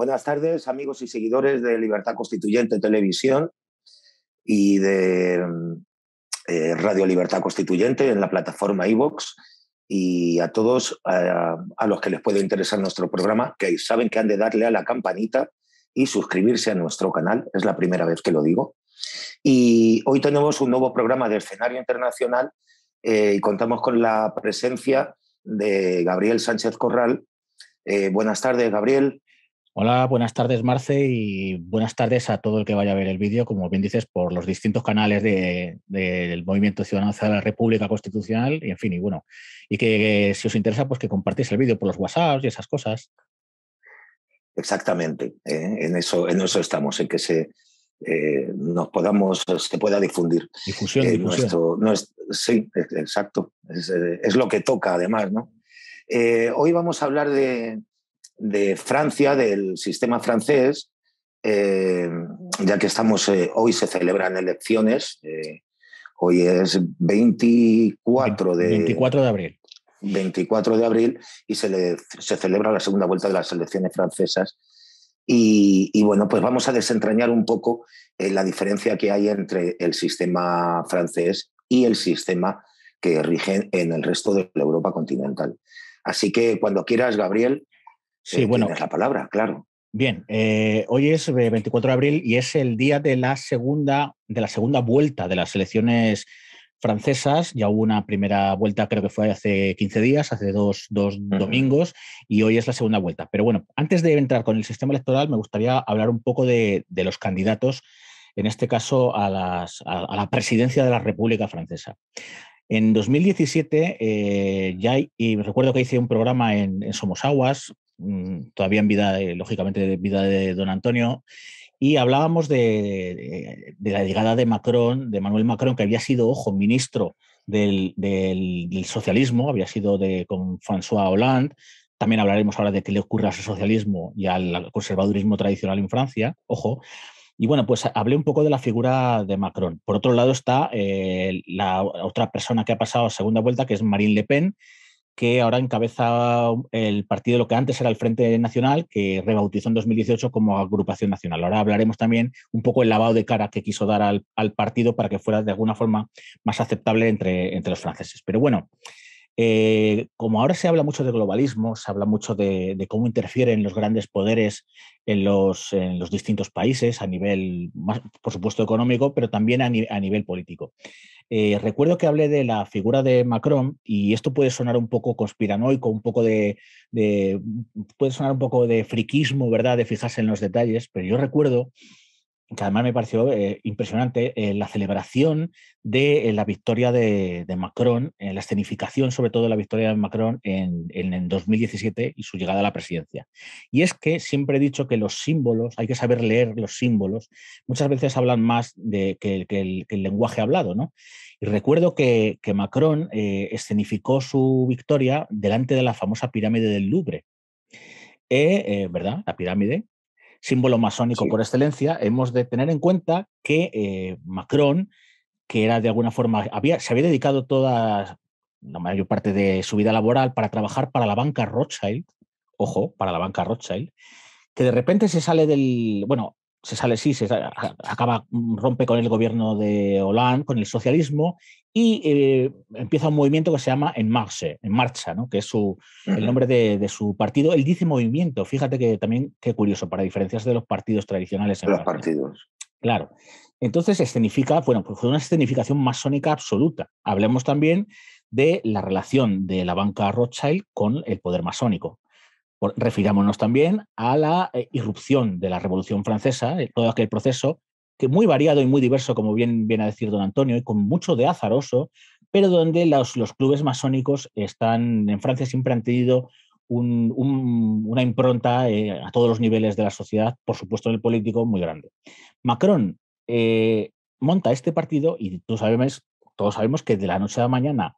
Buenas tardes, amigos y seguidores de Libertad Constituyente Televisión y de mm, eh, Radio Libertad Constituyente en la plataforma iVox y a todos a, los que les puede interesar nuestro programa, que saben que han de darle a la campanita y suscribirse a nuestro canal, es la primera vez que lo digo. Y hoy tenemos un nuevo programa de escenario internacional eh, y contamos con la presencia de Gabriel Sánchez Corral. Eh, buenas tardes, Gabriel. Hola, buenas tardes Marce y buenas tardes a todo el que vaya a ver el vídeo, como bien dices, por los distintos canales del Movimiento Ciudadano de la República Constitucional y en fin, y bueno, y que, si os interesa, pues que compartís el vídeo por los WhatsApps y esas cosas. Exactamente, ¿eh? en, eso, estamos, en que se, eh, nos podamos, se pueda difundir. Difusión, de eh, difusión. sí, exacto, es, lo que toca además, ¿no? hoy vamos a hablar de, de Francia, del sistema francés, eh, ya que estamos, eh, hoy se celebran elecciones, eh, hoy es 24 de, 24 de abril. 24 de abril y se, se celebra la segunda vuelta de las elecciones francesas. Y, y bueno, pues vamos a desentrañar un poco la diferencia que hay entre el sistema francés y el sistema que rige en el resto de la Europa continental. Así que cuando quieras, Gabriel, Sí, eh, bueno. la palabra, claro. Bien, eh, hoy es 24 eh, de abril y es el día de la segunda, de la segunda vuelta de las elecciones francesas. Ya hubo una primera vuelta, creo que fue hace 15 días, hace dos, domingos, y hoy es la segunda vuelta. Pero bueno, antes de entrar con el sistema electoral, me gustaría hablar un poco de, los candidatos, en este caso a, la presidencia de la República Francesa. En 2017, ya y recuerdo que hice un programa en, en Somos Aguas Mm, todavía en vida, lógicamente, de vida de don Antonio, y hablábamos de, la llegada de Macron, de Manuel Macron, que había sido, ojo, ministro del, socialismo, había sido de, con François Hollande, también hablaremos ahora de qué le ocurre al socialismo y al conservadurismo tradicional en Francia, ojo. Y bueno, pues hablé un poco de la figura de Macron. Por otro lado está eh, la otra persona que ha pasado a segunda vuelta, que es Marine Le Pen, que ahora encabeza um, el partido, lo que antes era el Frente Nacional, que rebautizó en 2018 como Agrupación Nacional. Ahora hablaremos también un poco el lavado de cara que quiso dar al, partido para que fuera de alguna forma más aceptable entre, entre los franceses. Pero bueno, eh, como ahora se habla mucho de globalismo, se habla mucho de, cómo interfieren los grandes poderes en los, distintos países a nivel, por supuesto, económico, pero también a, nivel político. Eh, recuerdo que hablé de la figura de Macron y esto puede sonar un poco conspiranoico, un poco de, puede sonar un poco de friquismo, ¿verdad? De fijarse en los detalles, pero yo recuerdo que además me pareció eh, impresionante, eh, la celebración de eh, la victoria de, Macron, la escenificación sobre todo de la victoria de Macron en, 2017 y su llegada a la presidencia. Y es que siempre he dicho que los símbolos, hay que saber leer los símbolos, muchas veces hablan más que, el, lenguaje hablado, ¿no? Y recuerdo que, Macron escenificó su victoria delante de la famosa pirámide del Louvre. ¿verdad? La pirámide símbolo masónico por excelencia, hemos de tener en cuenta que eh, Macron, que era de alguna forma, había, se había dedicado toda la mayor parte de su vida laboral para trabajar para la banca Rothschild, ojo, para la banca Rothschild, que de repente se sale del, bueno, se sale, sí, se acaba, mm, rompe con el gobierno de Hollande, con el socialismo, y eh, empieza un movimiento que se llama En Marche, En Marcha, ¿no? que es su, el nombre de, su partido. Él dice movimiento, fíjate que también, qué curioso, para diferencias de los partidos tradicionales. En los partidos. Claro. Entonces, escenifica, bueno, pues fue una escenificación masónica absoluta. Hablemos también de la relación de la banca Rothschild con el poder masónico refirámonos también a la eh, irrupción de la Revolución Francesa, eh, todo aquel proceso que muy variado y muy diverso, como bien viene a decir don Antonio, y con mucho de azaroso, pero donde los, clubes masónicos están, en Francia siempre han tenido una impronta eh, a todos los niveles de la sociedad, por supuesto en el político, muy grande. Macron monta este partido y tú todos sabemos que de la noche a la mañana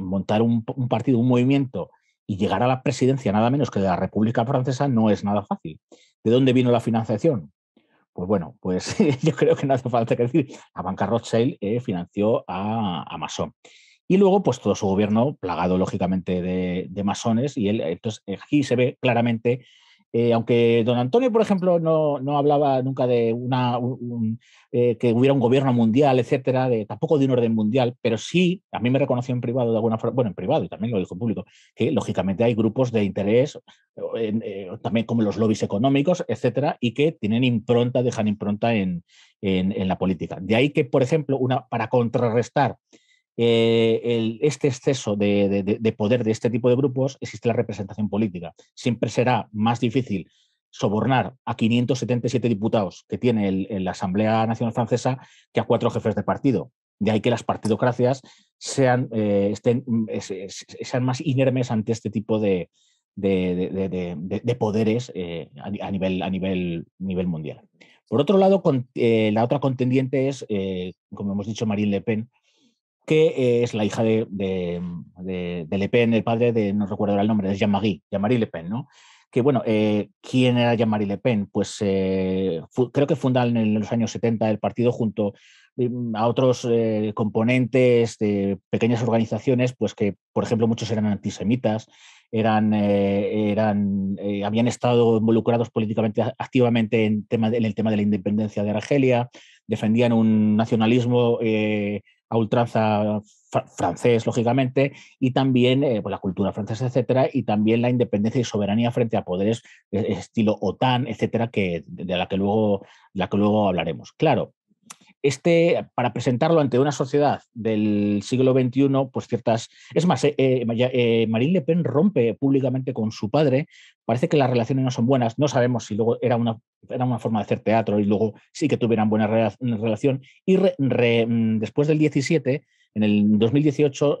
montar un partido, un movimiento y llegar a la presidencia nada menos que de la República Francesa no es nada fácil. ¿De dónde vino la financiación? Pues bueno, pues yo creo que no hace falta que decir. La banca Rothschild eh, financió a, a Y luego, pues todo su gobierno, plagado lógicamente de, masones, y él, eh, entonces eh, aquí se ve claramente eh, aunque don Antonio, por ejemplo, no, hablaba nunca de una, eh, que hubiera un gobierno mundial, etcétera, tampoco de un orden mundial, pero sí, a mí me reconoció en privado de alguna forma, bueno, en privado y también lo dijo en público, que lógicamente hay grupos de interés, eh, también como los lobbies económicos, etcétera, y que tienen impronta, dejan impronta en, en la política. De ahí que, por ejemplo, una, para contrarrestar eh, este exceso de, poder de este tipo de grupos existe la representación política. Siempre será más difícil sobornar a 577 diputados que tiene la Asamblea Nacional Francesa que a cuatro jefes de partido. De ahí que las partidocracias sean, eh, mm, sean más inermes ante este tipo de, poderes a, nivel, mundial. Por otro lado, con, eh, la otra contendiente es, como hemos dicho, Marine Le Pen, que es la hija de, Le Pen, el padre de, no recuerdo el nombre, de Jean-Marie, Le Pen, ¿no? Que bueno, eh, ¿quién era Jean-Marie Le Pen? Pues eh, creo que fundan en los años 70 el partido junto eh, a otros componentes de pequeñas organizaciones, pues que, por ejemplo, muchos eran antisemitas, eran, eran habían estado involucrados políticamente activamente en, tema en el tema de la independencia de Argelia, defendían un nacionalismo a ultranza francés, lógicamente, y también eh, pues la cultura francesa, etcétera, y también la independencia y soberanía frente a poderes eh, estilo OTAN, etcétera, que, de la que luego, de la que luego hablaremos. Claro, este, para presentarlo ante una sociedad del siglo XXI, pues ciertas... Es más, eh, eh, eh, Marine Le Pen rompe públicamente con su padre, parece que las relaciones no son buenas, no sabemos si luego era una, era una forma de hacer teatro y luego sí que tuvieran buena relación. Y mm, después del 17, en el 2018,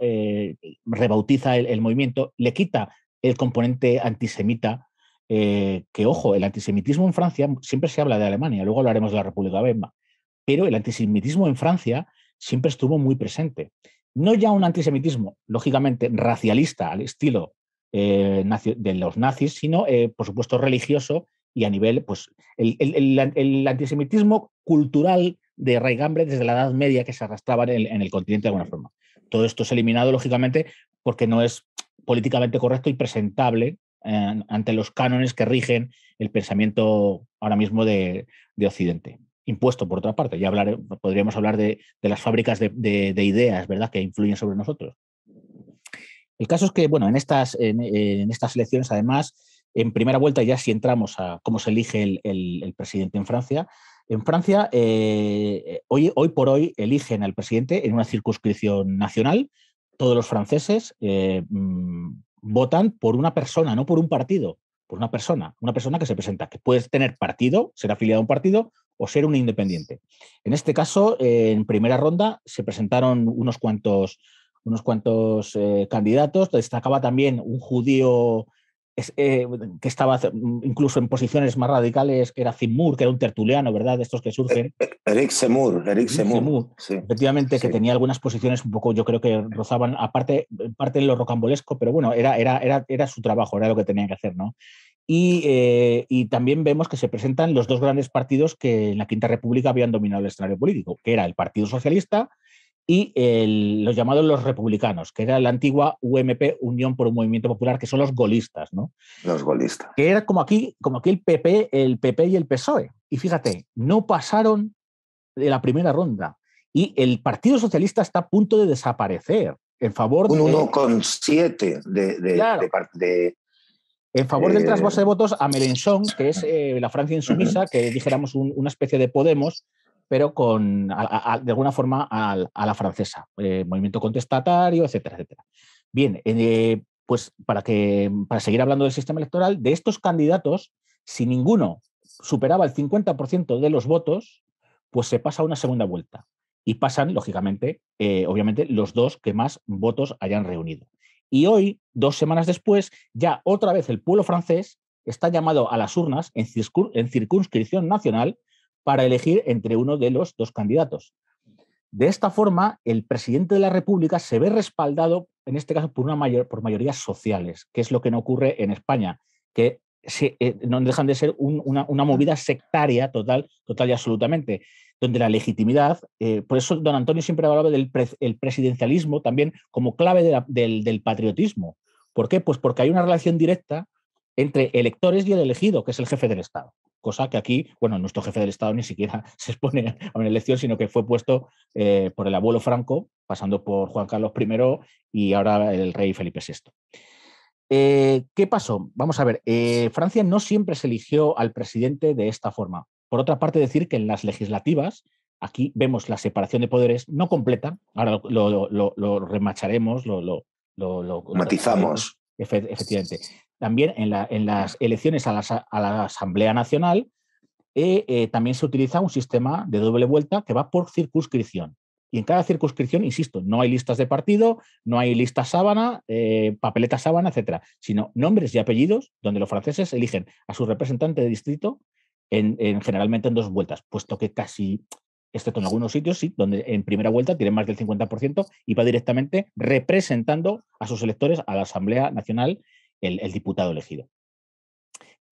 rebautiza el, movimiento, le quita el componente antisemita que, ojo, el antisemitismo en Francia siempre se habla de Alemania, luego hablaremos de la República pero el antisemitismo en Francia siempre estuvo muy presente. No ya un antisemitismo, lógicamente, racialista al estilo eh, de los nazis, sino, eh, por supuesto, religioso y a nivel, pues, el, antisemitismo cultural de raigambre desde la Edad Media que se arrastraba en, el continente de alguna forma. Todo esto es eliminado, lógicamente, porque no es políticamente correcto y presentable eh, ante los cánones que rigen el pensamiento ahora mismo de Occidente impuesto, por otra parte. Ya hablar, podríamos hablar de, las fábricas de, ideas, ¿verdad?, que influyen sobre nosotros. El caso es que, bueno, en estas, en, estas elecciones, además, en primera vuelta, ya si entramos a cómo se elige el, presidente en Francia, en Francia, eh, hoy, hoy, por hoy, eligen al presidente en una circunscripción nacional. Todos los franceses eh, mm, votan por una persona, no por un partido una persona, una persona que se presenta, que puede tener partido, ser afiliado a un partido o ser un independiente. En este caso, en primera ronda se presentaron unos cuantos, unos cuantos eh, candidatos. Destacaba también un judío es, eh, que estaba mm, incluso en posiciones más radicales, que era Zimur, que era un tertuliano, ¿verdad? estos que surgen. E-, e-, Eric Semur, Eric Semur. Efectivamente, que tenía algunas posiciones un poco, yo creo que rozaban, aparte, parte en lo rocambolesco, pero bueno, era, era, era, su trabajo, era lo que tenía que hacer, ¿no? Y, eh, y, también vemos que se presentan los dos grandes partidos que en la Quinta República habían dominado el escenario político, que era el Partido Socialista y los llamados los republicanos, que era la antigua UMP, Unión por un Movimiento Popular, que son los golistas, ¿no? Los golistas. Que era como aquí, como aquí el PP, el PP y el PSOE. Y fíjate, no pasaron de la primera ronda. Y el Partido Socialista está a punto de desaparecer en favor un Un 1,7 de, de, en favor del eh, trasvase de votos a Melenchon, que es eh, la Francia insumisa, que dijéramos una especie de Podemos, pero con, de alguna forma a, la francesa, eh, movimiento contestatario, etcétera, etcétera. Bien, eh, pues para, que, para seguir hablando del sistema electoral, de estos candidatos, si ninguno superaba el 50% de los votos, pues se pasa a una segunda vuelta. Y pasan, lógicamente, eh, obviamente, los dos que más votos hayan reunido. Y hoy, dos semanas después, ya otra vez el pueblo francés está llamado a las urnas en, circunscripción nacional para elegir entre uno de los dos candidatos. De esta forma, el presidente de la República se ve respaldado, en este caso, por, una mayor, por mayorías sociales, que es lo que no ocurre en España, que eh, no dejan de ser una, movida sectaria total, total y absolutamente, donde la legitimidad, eh, por eso don Antonio siempre hablaba del presidencialismo también como clave del, del patriotismo. ¿Por qué? Pues porque hay una relación directa entre electores y el elegido, que es el jefe del Estado. Cosa que aquí, bueno, nuestro jefe del Estado ni siquiera se expone a una elección, sino que fue puesto eh, por el abuelo Franco, pasando por Juan Carlos I y ahora el rey Felipe VI. Eh, ¿Qué pasó? Vamos a ver, eh, Francia no siempre se eligió al presidente de esta forma. Por otra parte, decir que en las legislativas, aquí vemos la separación de poderes no completa, ahora lo, remacharemos, lo, lo, matizamos efectivamente. También en, las elecciones a la, Asamblea Nacional eh, eh, también se utiliza un sistema de doble vuelta que va por circunscripción. Y en cada circunscripción, insisto, no hay listas de partido, no hay lista sábana, eh, papeleta sábana, etcétera, sino nombres y apellidos donde los franceses eligen a su representante de distrito en, generalmente en dos vueltas, puesto que casi excepto en algunos sitios, sí, donde en primera vuelta tiene más del 50% y va directamente representando a sus electores a la Asamblea Nacional el, diputado elegido.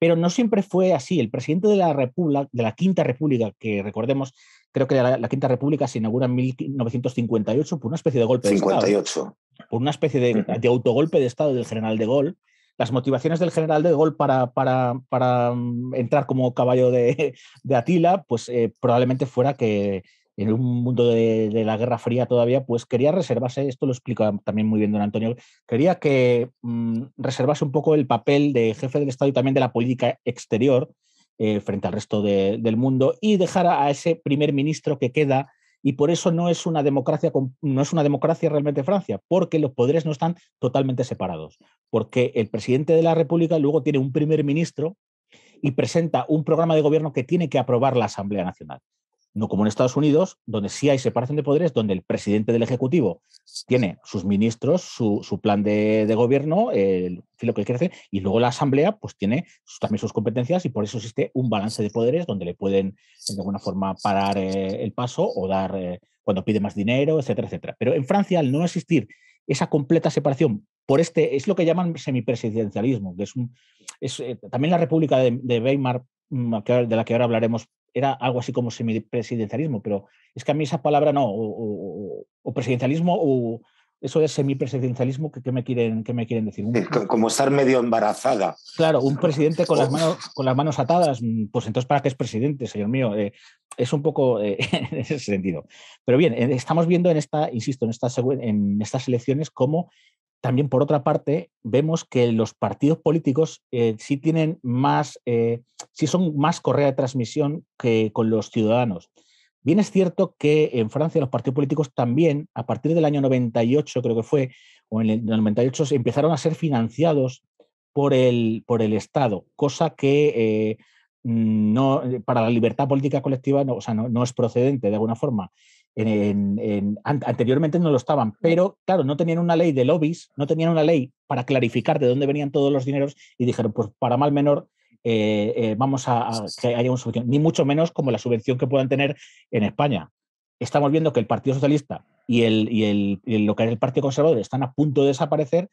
Pero no siempre fue así. El presidente de la República, de la Quinta República, que recordemos, creo que la, Quinta República se inaugura en 1958 por una especie de golpe de Estado. Por una especie de autogolpe de Estado del general de Gaulle, las motivaciones del general de Gol para, mm, entrar como caballo de, Atila, pues eh, probablemente fuera que en un mundo de, la Guerra Fría todavía, pues quería reservarse, esto lo explica también muy bien don Antonio, quería que mm, reservase un poco el papel de jefe del Estado y también de la política exterior eh, frente al resto del mundo y dejara a ese primer ministro que queda y por eso no es una democracia, no es una democracia realmente Francia, porque los poderes no están totalmente separados, porque el presidente de la República luego tiene un primer ministro y presenta un programa de gobierno que tiene que aprobar la Asamblea Nacional. No como en Estados Unidos, donde sí hay separación de poderes, donde el presidente del Ejecutivo tiene sus ministros, su, plan de, gobierno, el filo que quiere hacer y luego la Asamblea pues tiene también sus competencias y por eso existe un balance de poderes donde le pueden de alguna forma parar eh, el paso o dar eh, cuando pide más dinero, etcétera, etcétera. Pero en Francia, al no existir esa completa separación por este, es lo que llaman semipresidencialismo, que es eh, también la República de Weimar, mm, de la que ahora hablaremos era algo así como semipresidencialismo, pero es que a mí esa palabra no, o, presidencialismo o eso de semipresidencialismo, ¿qué, me, quieren, que me quieren decir? como estar medio embarazada. Claro, un presidente con las, oh. manos, con las manos atadas, mm, pues entonces ¿para qué es presidente, señor mío? Eh, es un poco eh, en ese sentido. Pero bien, eh, estamos viendo en esta, insisto, en, esta, en estas elecciones cómo también por otra parte vemos que los partidos políticos eh, sí tienen más, eh, sí son más correa de transmisión que con los ciudadanos. Bien es cierto que en Francia los partidos políticos también, a partir del año 98 creo que fue, o en el 98, empezaron a ser financiados por el, por el Estado, cosa que eh, no, para la libertad política colectiva no es procedente de alguna forma anteriormente no lo estaban, pero claro, no tenían una ley de lobbies, no tenían una ley para clarificar de dónde venían todos los dineros y dijeron, pues para mal menor eh, eh, vamos a, que haya una subvención, ni mucho menos como la subvención que puedan tener en España. Estamos viendo que el Partido Socialista y, el, y, el, y lo que es el Partido Conservador están a punto de desaparecer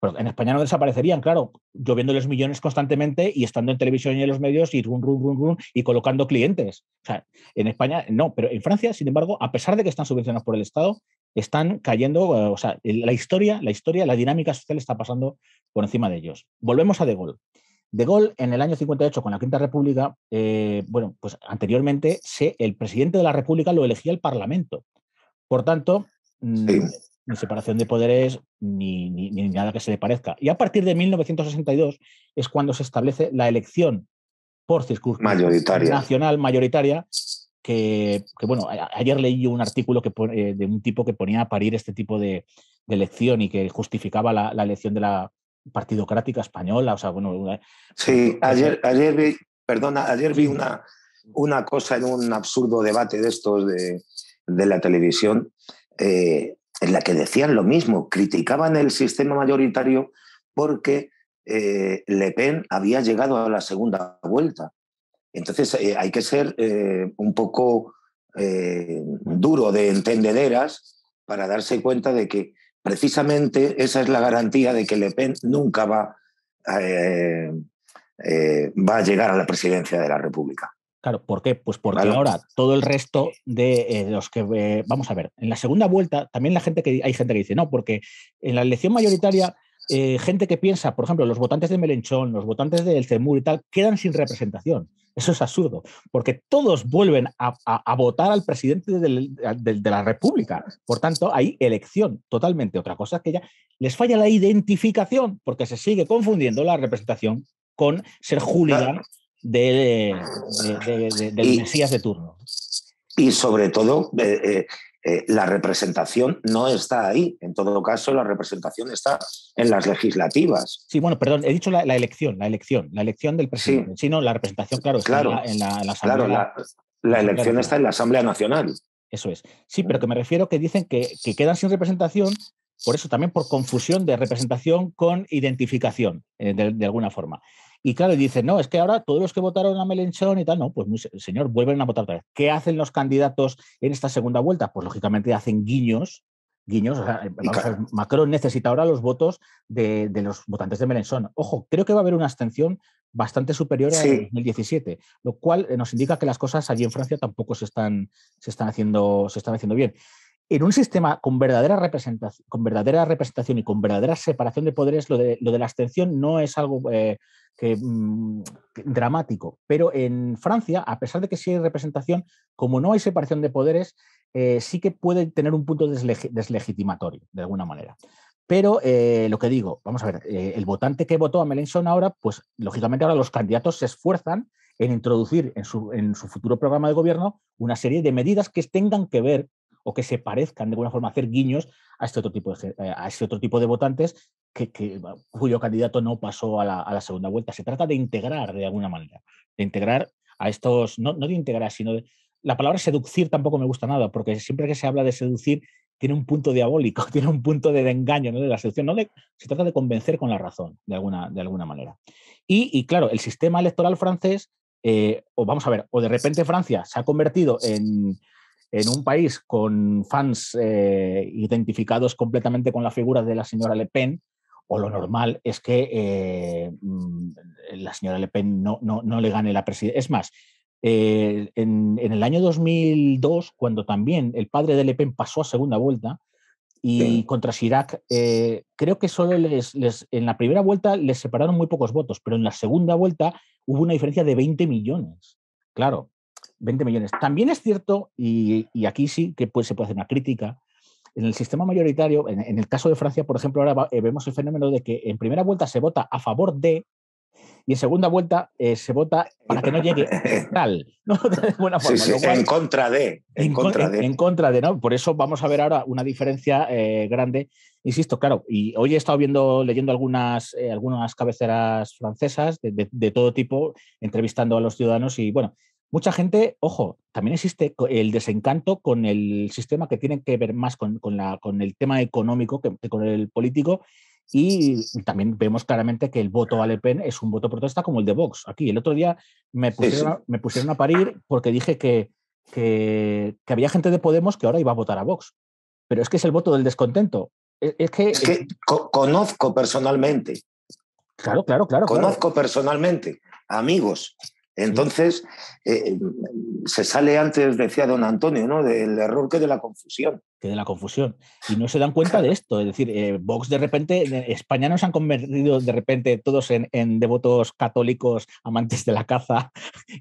pues, en España no desaparecerían, claro, lloviéndoles millones constantemente y estando en televisión y en los medios y rum, y colocando clientes. O sea, en España no, pero en Francia, sin embargo, a pesar de que están subvencionados por el Estado, están cayendo, eh, o sea, la historia, la historia, la dinámica social está pasando por encima de ellos. Volvemos a De Gaulle. De Gaulle, en el año 58, con la Quinta República, eh, bueno, pues anteriormente se, el presidente de la República lo elegía el Parlamento. Por tanto, mm, sí ni separación de poderes, ni, nada que se le parezca. Y a partir de 1962 es cuando se establece la elección por circunstancia nacional mayoritaria, que, que, bueno, ayer leí un artículo que, eh, de un tipo que ponía a parir este tipo de, elección y que justificaba la, elección de la partidocrática española. O sea, bueno, sí, pues ayer, eh, ayer vi, perdona, ayer vi una, una cosa en un absurdo debate de estos de, de la televisión. Eh, en la que decían lo mismo, criticaban el sistema mayoritario porque eh, Le Pen había llegado a la segunda vuelta. Entonces eh, hay que ser eh, un poco duro de entendederas para darse cuenta de que precisamente esa es la garantía de que Le Pen nunca va, va a llegar a la presidencia de la República. Claro, ¿por qué? Pues porque ahora todo el resto de eh, los que eh, vamos a ver, en la segunda vuelta también la gente que hay gente que dice no, porque en la elección mayoritaria eh, gente que piensa, por ejemplo, los votantes de Melenchón, los votantes del CEMUR y tal, quedan sin representación. Eso es absurdo, porque todos vuelven a, votar al presidente de, la República. Por tanto, hay elección totalmente. Otra cosa es que ya les falla la identificación, porque se sigue confundiendo la representación con ser julián de, de, de, Mesías de turno. Y sobre todo, eh, eh, eh, la representación no está ahí. En todo caso, la representación está en las legislativas. Sí, bueno, perdón, he dicho la, elección, la elección, la elección del presidente. Sí, no, la representación, claro, está en la, Asamblea. Claro, la, elección está en la Asamblea Nacional. Eso es. Sí, pero que me refiero que dicen que, quedan sin representación por eso también por confusión de representación con identificación, de alguna forma. Y claro, dice, no, es que ahora todos los que votaron a Melenchón y tal, no, pues el señor, vuelven a votar otra vez. ¿Qué hacen los candidatos en esta segunda vuelta? Pues lógicamente hacen guiños guiños. O sea, eh, Macron necesita ahora los votos de, los votantes de Melenchón. Ojo, creo que va a haber una abstención bastante superior a 2017, lo cual eh, nos indica que las cosas allí en Francia tampoco se están, se están, haciendo, se están haciendo bien en un sistema con verdadera, representación, con verdadera representación y con verdadera separación de poderes, lo de, la abstención no es algo eh, mm, dramático. Pero en Francia, a pesar de que sí hay representación, como no hay separación de poderes, eh, sí que puede tener un punto deslegitimatorio, de alguna manera. Pero eh, lo que digo, vamos a ver, el votante que votó a Melenchon ahora, pues lógicamente ahora los candidatos se esfuerzan en introducir en su, en su futuro programa de gobierno una serie de medidas que tengan que ver o que se parezcan de alguna forma, a hacer guiños a este otro tipo de, eh, a este otro tipo de votantes que, cuyo candidato no pasó a la, segunda vuelta. Se trata de integrar de alguna manera, de integrar a estos, no, de integrar, sino de... La palabra seducir tampoco me gusta nada, porque siempre que se habla de seducir tiene un punto diabólico, tiene un punto de engaño, ¿no? de la seducción. No se trata de convencer con la razón, de alguna, de alguna manera. Y, claro, el sistema electoral francés, eh, o vamos a ver, o de repente Francia se ha convertido en, en un país con fans eh, identificados completamente con la figura de la señora Le Pen, o lo normal es que eh, mm, la señora Le Pen no, no, le gane la presidencia. Es más, eh, en, el año 2002, cuando también el padre de Le Pen pasó a segunda vuelta, y contra Chirac, creo que solo les, en la primera vuelta les separaron muy pocos votos, pero en la segunda vuelta hubo una diferencia de 20 millones. Claro, 20 millones. También es cierto, y, aquí sí que pues, se puede hacer una crítica, en el sistema mayoritario, en, el caso de Francia, por ejemplo, ahora eh, vemos el fenómeno de que en primera vuelta se vota a favor de y en segunda vuelta eh, se vota para que no llegue tal. ¿no? De buena forma. en contra de. En, contra de. En, contra de, ¿no? Por eso vamos a ver ahora una diferencia eh, grande. Insisto, claro, y hoy he estado viendo, leyendo algunas, algunas cabeceras francesas de, todo tipo, entrevistando a los ciudadanos y bueno, Mucha gente, ojo, también existe el desencanto con el sistema que tiene que ver más con, el tema económico que, con el político. Y también vemos claramente que el voto a Le Pen es un voto protesta como el de Vox. Aquí, el otro día me pusieron, a parir porque dije que, había gente de Podemos que ahora iba a votar a Vox. Pero es que es el voto del descontento. E, es, que, conozco personalmente. Claro, claro, claro. Conozco personalmente amigos entonces, eh, se sale antes, decía don Antonio, ¿no? del error que de la confusión. Que de la confusión. Y no se dan cuenta de esto. Es decir, eh, Vox de repente, España nos han convertido de repente todos en, devotos católicos, amantes de la caza.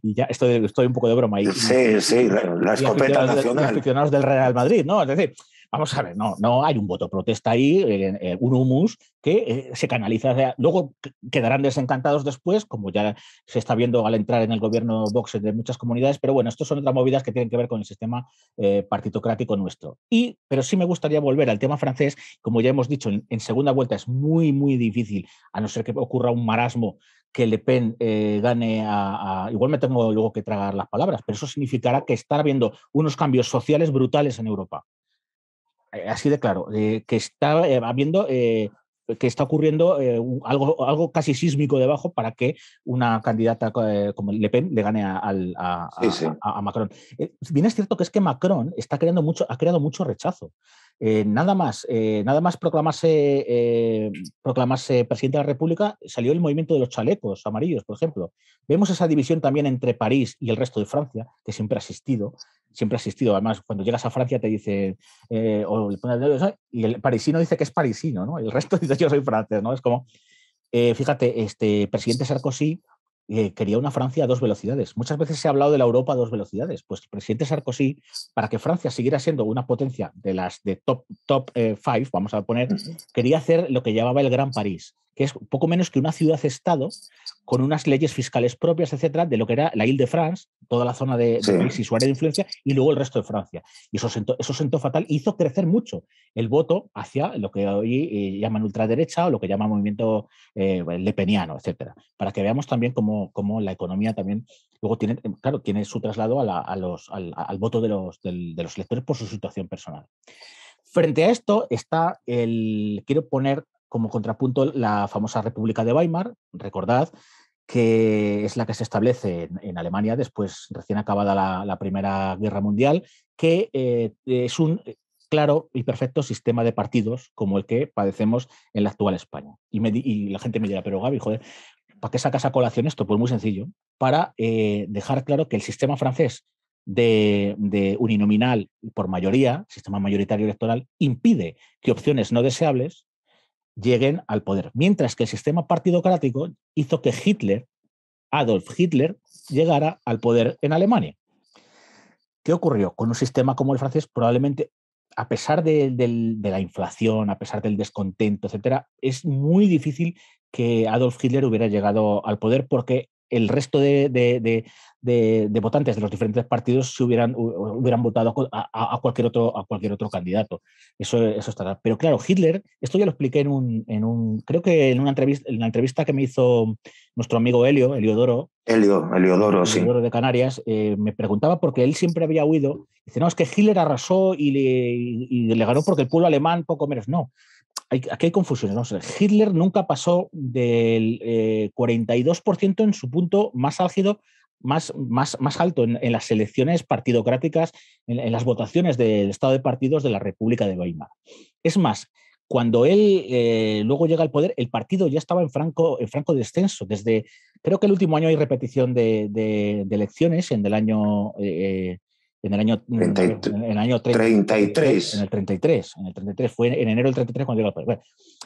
Y ya estoy, estoy un poco de broma ahí. Sí, sí, la, escopeta nacional. Los aficionados del Real Madrid, ¿no? Es decir, Vamos a ver, no, no hay un voto protesta ahí, eh, eh, un humus que eh, se canaliza. luego quedarán desencantados después, como ya se está viendo al entrar en el gobierno Vox de muchas comunidades, pero bueno, estas son otras movidas que tienen que ver con el sistema partitocrático nuestro. Y, pero sí me gustaría volver al tema francés, como ya hemos dicho, en, segunda vuelta es muy, muy difícil, a no ser que ocurra un marasmo que Le Pen gane a, a, Igual me tengo luego que tragar las palabras, pero eso significará que estará habiendo unos cambios sociales brutales en Europa. Eh, así de claro, eh, que está eh, que está ocurriendo algo, algo casi sísmico debajo para que una candidata como Le Pen le gane a, Macron. bien es cierto que es que Macron está creando mucho, ha creado mucho rechazo. Eh, nada más, eh, nada más proclamarse, eh, proclamarse presidente de la República, salió el movimiento de los chalecos amarillos, por ejemplo. Vemos esa división también entre París y el resto de Francia, que siempre ha existido, siempre ha existido. Además, cuando llegas a Francia te dicen, o y el parisino dice que es parisino, ¿no? Y el resto dice yo soy francés, ¿no? Es como, fíjate, este presidente Sarkozy eh, quería una Francia a dos velocidades. Muchas veces se ha hablado de la Europa a dos velocidades. Pues el presidente Sarkozy, para que Francia siguiera siendo una potencia de las de top, top eh, five, vamos a poner, quería hacer lo que llamaba el Gran París, que es poco menos que una ciudad-estado con unas leyes fiscales propias, etcétera, de lo que era la Ile-de-France, toda la zona de, crisis de su área de influencia, y luego el resto de Francia. Y eso sentó, eso sentó fatal, hizo crecer mucho el voto hacia lo que hoy eh, llaman ultraderecha o lo que llama movimiento eh, lepeniano, etcétera. Para que veamos también cómo, la economía también luego tiene, claro, tiene su traslado al, voto de los, del, de los electores por su situación personal. Frente a esto está el, quiero poner como contrapunto la famosa República de Weimar, recordad, que es la que se establece en, Alemania después, recién acabada la, Primera Guerra Mundial, que eh, es un eh, claro y perfecto sistema de partidos como el que padecemos en la actual España. Y, y la gente me dirá, pero Gaby, ¿para qué sacas a colación esto? Pues muy sencillo, para eh, dejar claro que el sistema francés de, de uninominal por mayoría, sistema mayoritario electoral, impide que opciones no deseables lleguen al poder. Mientras que el sistema partidocrático hizo que Hitler, Adolf Hitler, llegara al poder en Alemania. ¿Qué ocurrió? Con un sistema como el francés, probablemente, a pesar de, la inflación, a pesar del descontento, etcétera, es muy difícil que Adolf Hitler hubiera llegado al poder porque el resto de, de, de, votantes de los diferentes partidos se hubieran, hubieran votado a, cualquier otro, a cualquier otro candidato. Eso, eso está. Pero claro, Hitler, esto ya lo expliqué en un, en un creo que en una entrevista, en la entrevista que me hizo nuestro amigo Helio, Heliodoro. Helio, Heliodoro, sí. de Canarias, eh, me preguntaba porque él siempre había huido. Dice, no, es que Hitler arrasó y le, y le ganó porque el pueblo alemán poco menos. No, aquí hay confusiones. Hitler nunca pasó del 42% eh, en su punto más álgido, más, más, más alto en, las elecciones partidocráticas, en, las votaciones del Estado de Partidos de la República de Weimar. Es más, cuando él eh, luego llega al poder, el partido ya estaba en franco, en franco descenso. Desde, creo que el último año hay repetición de, elecciones, en el año eh, en el año, mm, en el año 33. En el 33, en el 33, fue en enero del 33 cuando llegó al bueno,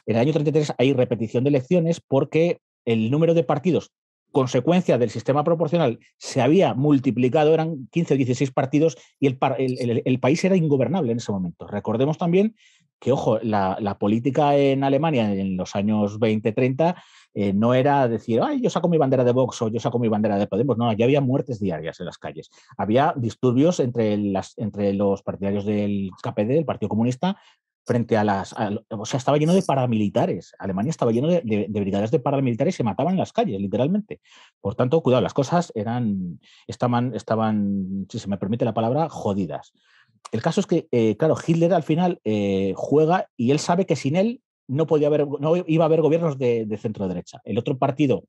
En el año 33 hay repetición de elecciones porque el número de partidos consecuencia del sistema proporcional se había multiplicado, eran 15 o 16 partidos y el país era ingobernable en ese momento. Recordemos también que ojo, la, política en Alemania en los años 20-30 eh, no era decir, ay, yo saco mi bandera de Vox o yo saco mi bandera de Podemos, no, ya había muertes diarias en las calles, había disturbios entre, las, entre los partidarios del KPD, del Partido Comunista, frente a las... o sea, estaba lleno de paramilitares, Alemania estaba lleno de, brigadas de paramilitares y se mataban en las calles, literalmente. Por tanto, cuidado, las cosas eran, estaban, estaban, si se me permite la palabra, jodidas el caso es que, eh, claro, Hitler al final eh, juega y él sabe que sin él no, podía haber, no iba a haber gobiernos de, centro derecha. El otro partido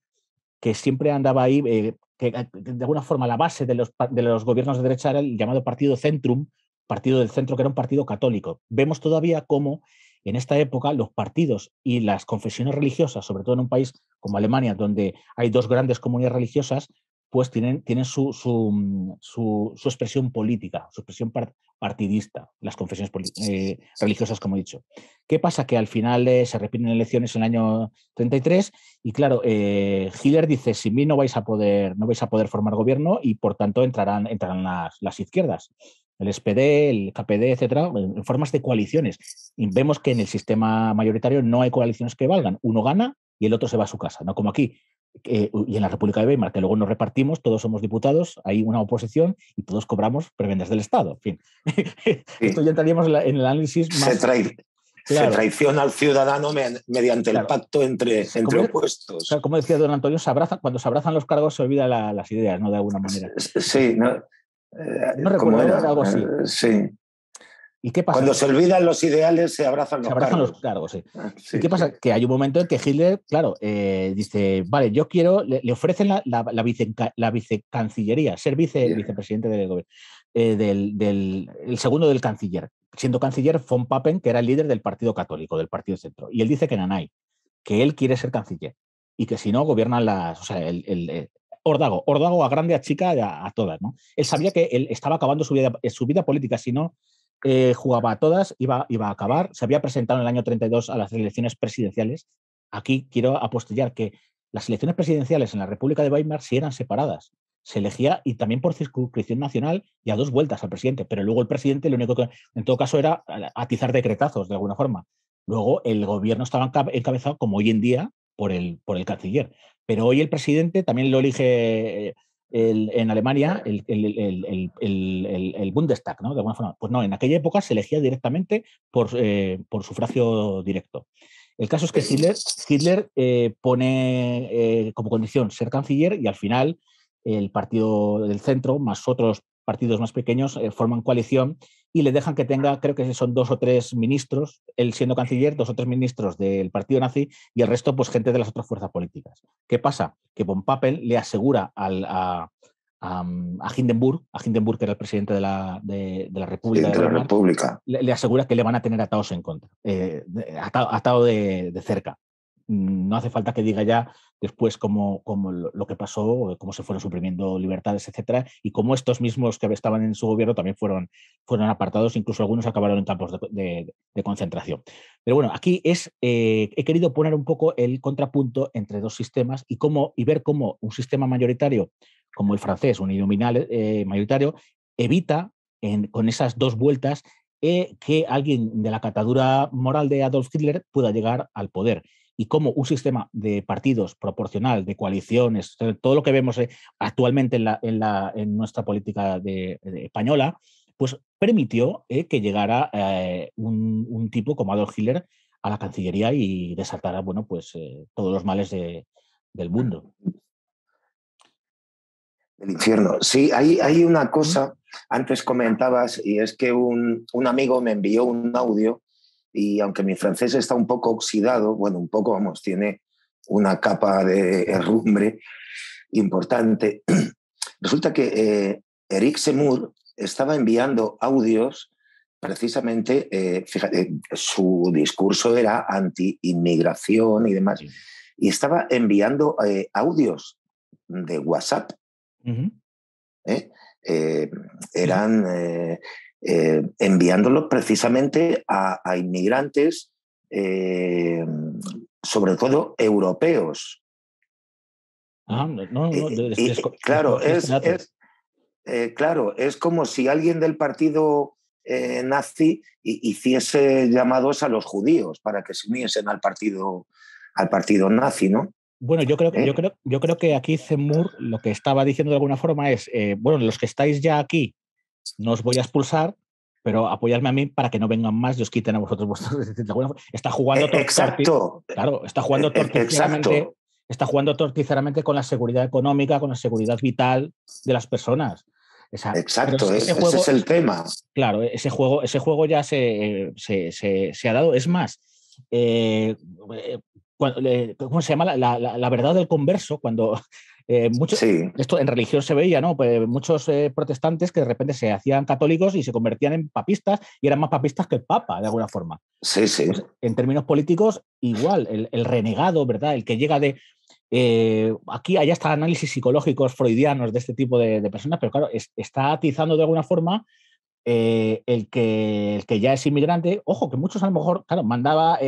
que siempre andaba ahí, eh, que de alguna forma la base de los, de los gobiernos de derecha era el llamado Partido Centrum, Partido del Centro, que era un partido católico. Vemos todavía cómo en esta época los partidos y las confesiones religiosas, sobre todo en un país como Alemania, donde hay dos grandes comunidades religiosas, pues tienen, mm, su, expresión política, su expresión partidista, las confesiones eh, religiosas, como he dicho. ¿Qué pasa? Que al final eh, se repiten elecciones en el año 33 y claro, eh, Hitler dice, sin mí no vais a poder, no vais a poder formar gobierno y por tanto entrarán, las, izquierdas el SPD, el KPD, etcétera, en formas de coaliciones. Y vemos que en el sistema mayoritario no hay coaliciones que valgan. Uno gana y el otro se va a su casa, no como aquí, eh, y en la República de Weimar, que luego nos repartimos, todos somos diputados, hay una oposición y todos cobramos prebendas del Estado. En fin, esto ya entraríamos en, el análisis más... Se, traiciona al ciudadano mediante el pacto entre, entre como opuestos. como decía don Antonio, se cuando se abrazan los cargos se olvidan las ideas, ¿no? De alguna manera. Sí, no, eh, era? algo así. Eh, sí. Cuando se olvidan los ideales, se abrazan los abrazan cargos. los cargos, ah, sí. ¿Y qué pasa? Que hay un momento en que Hitler, claro, eh, dice, vale, yo quiero, le, ofrecen la, la, vice, la, vicecancillería, ser vice, vicepresidente del gobierno, eh, del, el segundo del canciller, siendo canciller von Papen, que era el líder del Partido Católico, del Partido Centro. Y él dice que Nanay, que él quiere ser canciller y que si no gobiernan las, o sea, el, el, eh, Ordago, Ordago a grande, a chica, a, todas, ¿no? Él sabía que él estaba acabando su vida, su vida política, si no eh, jugaba a todas, iba, iba, a acabar, se había presentado en el año 32 a las elecciones presidenciales. Aquí quiero apostillar que las elecciones presidenciales en la República de Weimar sí eran separadas. Se elegía y también por circunscripción nacional y a dos vueltas al presidente, pero luego el presidente lo único que en todo caso era eh, atizar decretazos de alguna forma. Luego el gobierno estaba encabezado como hoy en día por el, por el canciller. Pero hoy el presidente también lo elige eh, en Alemania el, el, el, Bundestag, ¿no? De alguna forma. Pues no, en aquella época se elegía directamente por, eh, por sufragio directo. El caso es que Hitler, eh, pone eh, como condición ser canciller y al final el partido del centro, más otros partidos más pequeños eh, forman coalición y le dejan que tenga, creo que son dos o tres ministros, él siendo canciller, dos o tres ministros del partido nazi y el resto, pues gente de las otras fuerzas políticas. ¿Qué pasa? Que von Papen le asegura mm, a, Hindenburg, a Hindenburg que era el presidente de la, de, la República, de Le, asegura que le van a tener atados en contra, eh, atado, de, cerca no hace falta que diga ya después cómo, lo que pasó, cómo se fueron suprimiendo libertades, etcétera, y cómo estos mismos que estaban en su gobierno también fueron, fueron apartados, incluso algunos acabaron en campos de, concentración. Pero bueno, aquí es, eh, he querido poner un poco el contrapunto entre dos sistemas y, y ver cómo un sistema mayoritario como el francés, un eh, mayoritario, evita con esas dos vueltas eh, que alguien de la catadura moral de Adolf Hitler pueda llegar al poder y cómo un sistema de partidos proporcional, de coaliciones, todo lo que vemos eh, actualmente en, nuestra política española, pues permitió eh, que llegara eh, un, tipo como Adolf Hitler a la Cancillería y desatara bueno, pues, todos los males del mundo. El infierno. Sí, hay, una cosa, antes comentabas, y es que un amigo me envió un audio y aunque mi francés está un poco oxidado, bueno, un poco, vamos, tiene una capa de herrumbre importante, resulta que eh, Eric Semur estaba enviando audios precisamente, eh, fíjate, su discurso era anti-inmigración y demás, y estaba enviando eh, audios de WhatsApp. eran eh, enviándolos precisamente a, inmigrantes, eh, sobre todo europeos. Ah, no, no, eh, eh, claro, es, este claro, es como si alguien del partido nazi hiciese llamados a los judíos para que se uniesen al partido, al partido nazi, ¿no? Bueno, yo creo, que, yo, creo, yo creo que aquí Zemmour lo que estaba diciendo de alguna forma es, bueno, los que estáis ya aquí no os voy a expulsar, pero apoyadme a mí para que no vengan más y os quiten a vosotros vuestros. está jugando e-, Exacto. Claro, está jugando e-, e-, torticeramente, está jugando con la seguridad económica, con la seguridad vital de las personas. Exacto, ese, es el tema. Claro, ese juego, ese juego ya se, ha dado. Es más, eh, eh, eh, ¿cómo se llama? La, la, verdad del converso, cuando eh, esto en religión se veía, ¿no? Pues muchos eh, protestantes que de repente se hacían católicos y se convertían en papistas y eran más papistas que el Papa, de alguna forma. Sí, sí. Pues, en términos políticos, igual, el, renegado, ¿verdad? El que llega de. Eh, aquí hay hasta análisis psicológicos freudianos de este tipo de, personas, pero claro, está atizando de alguna forma el, que, el que ya es inmigrante. Ojo, que muchos a lo mejor, claro, mandaba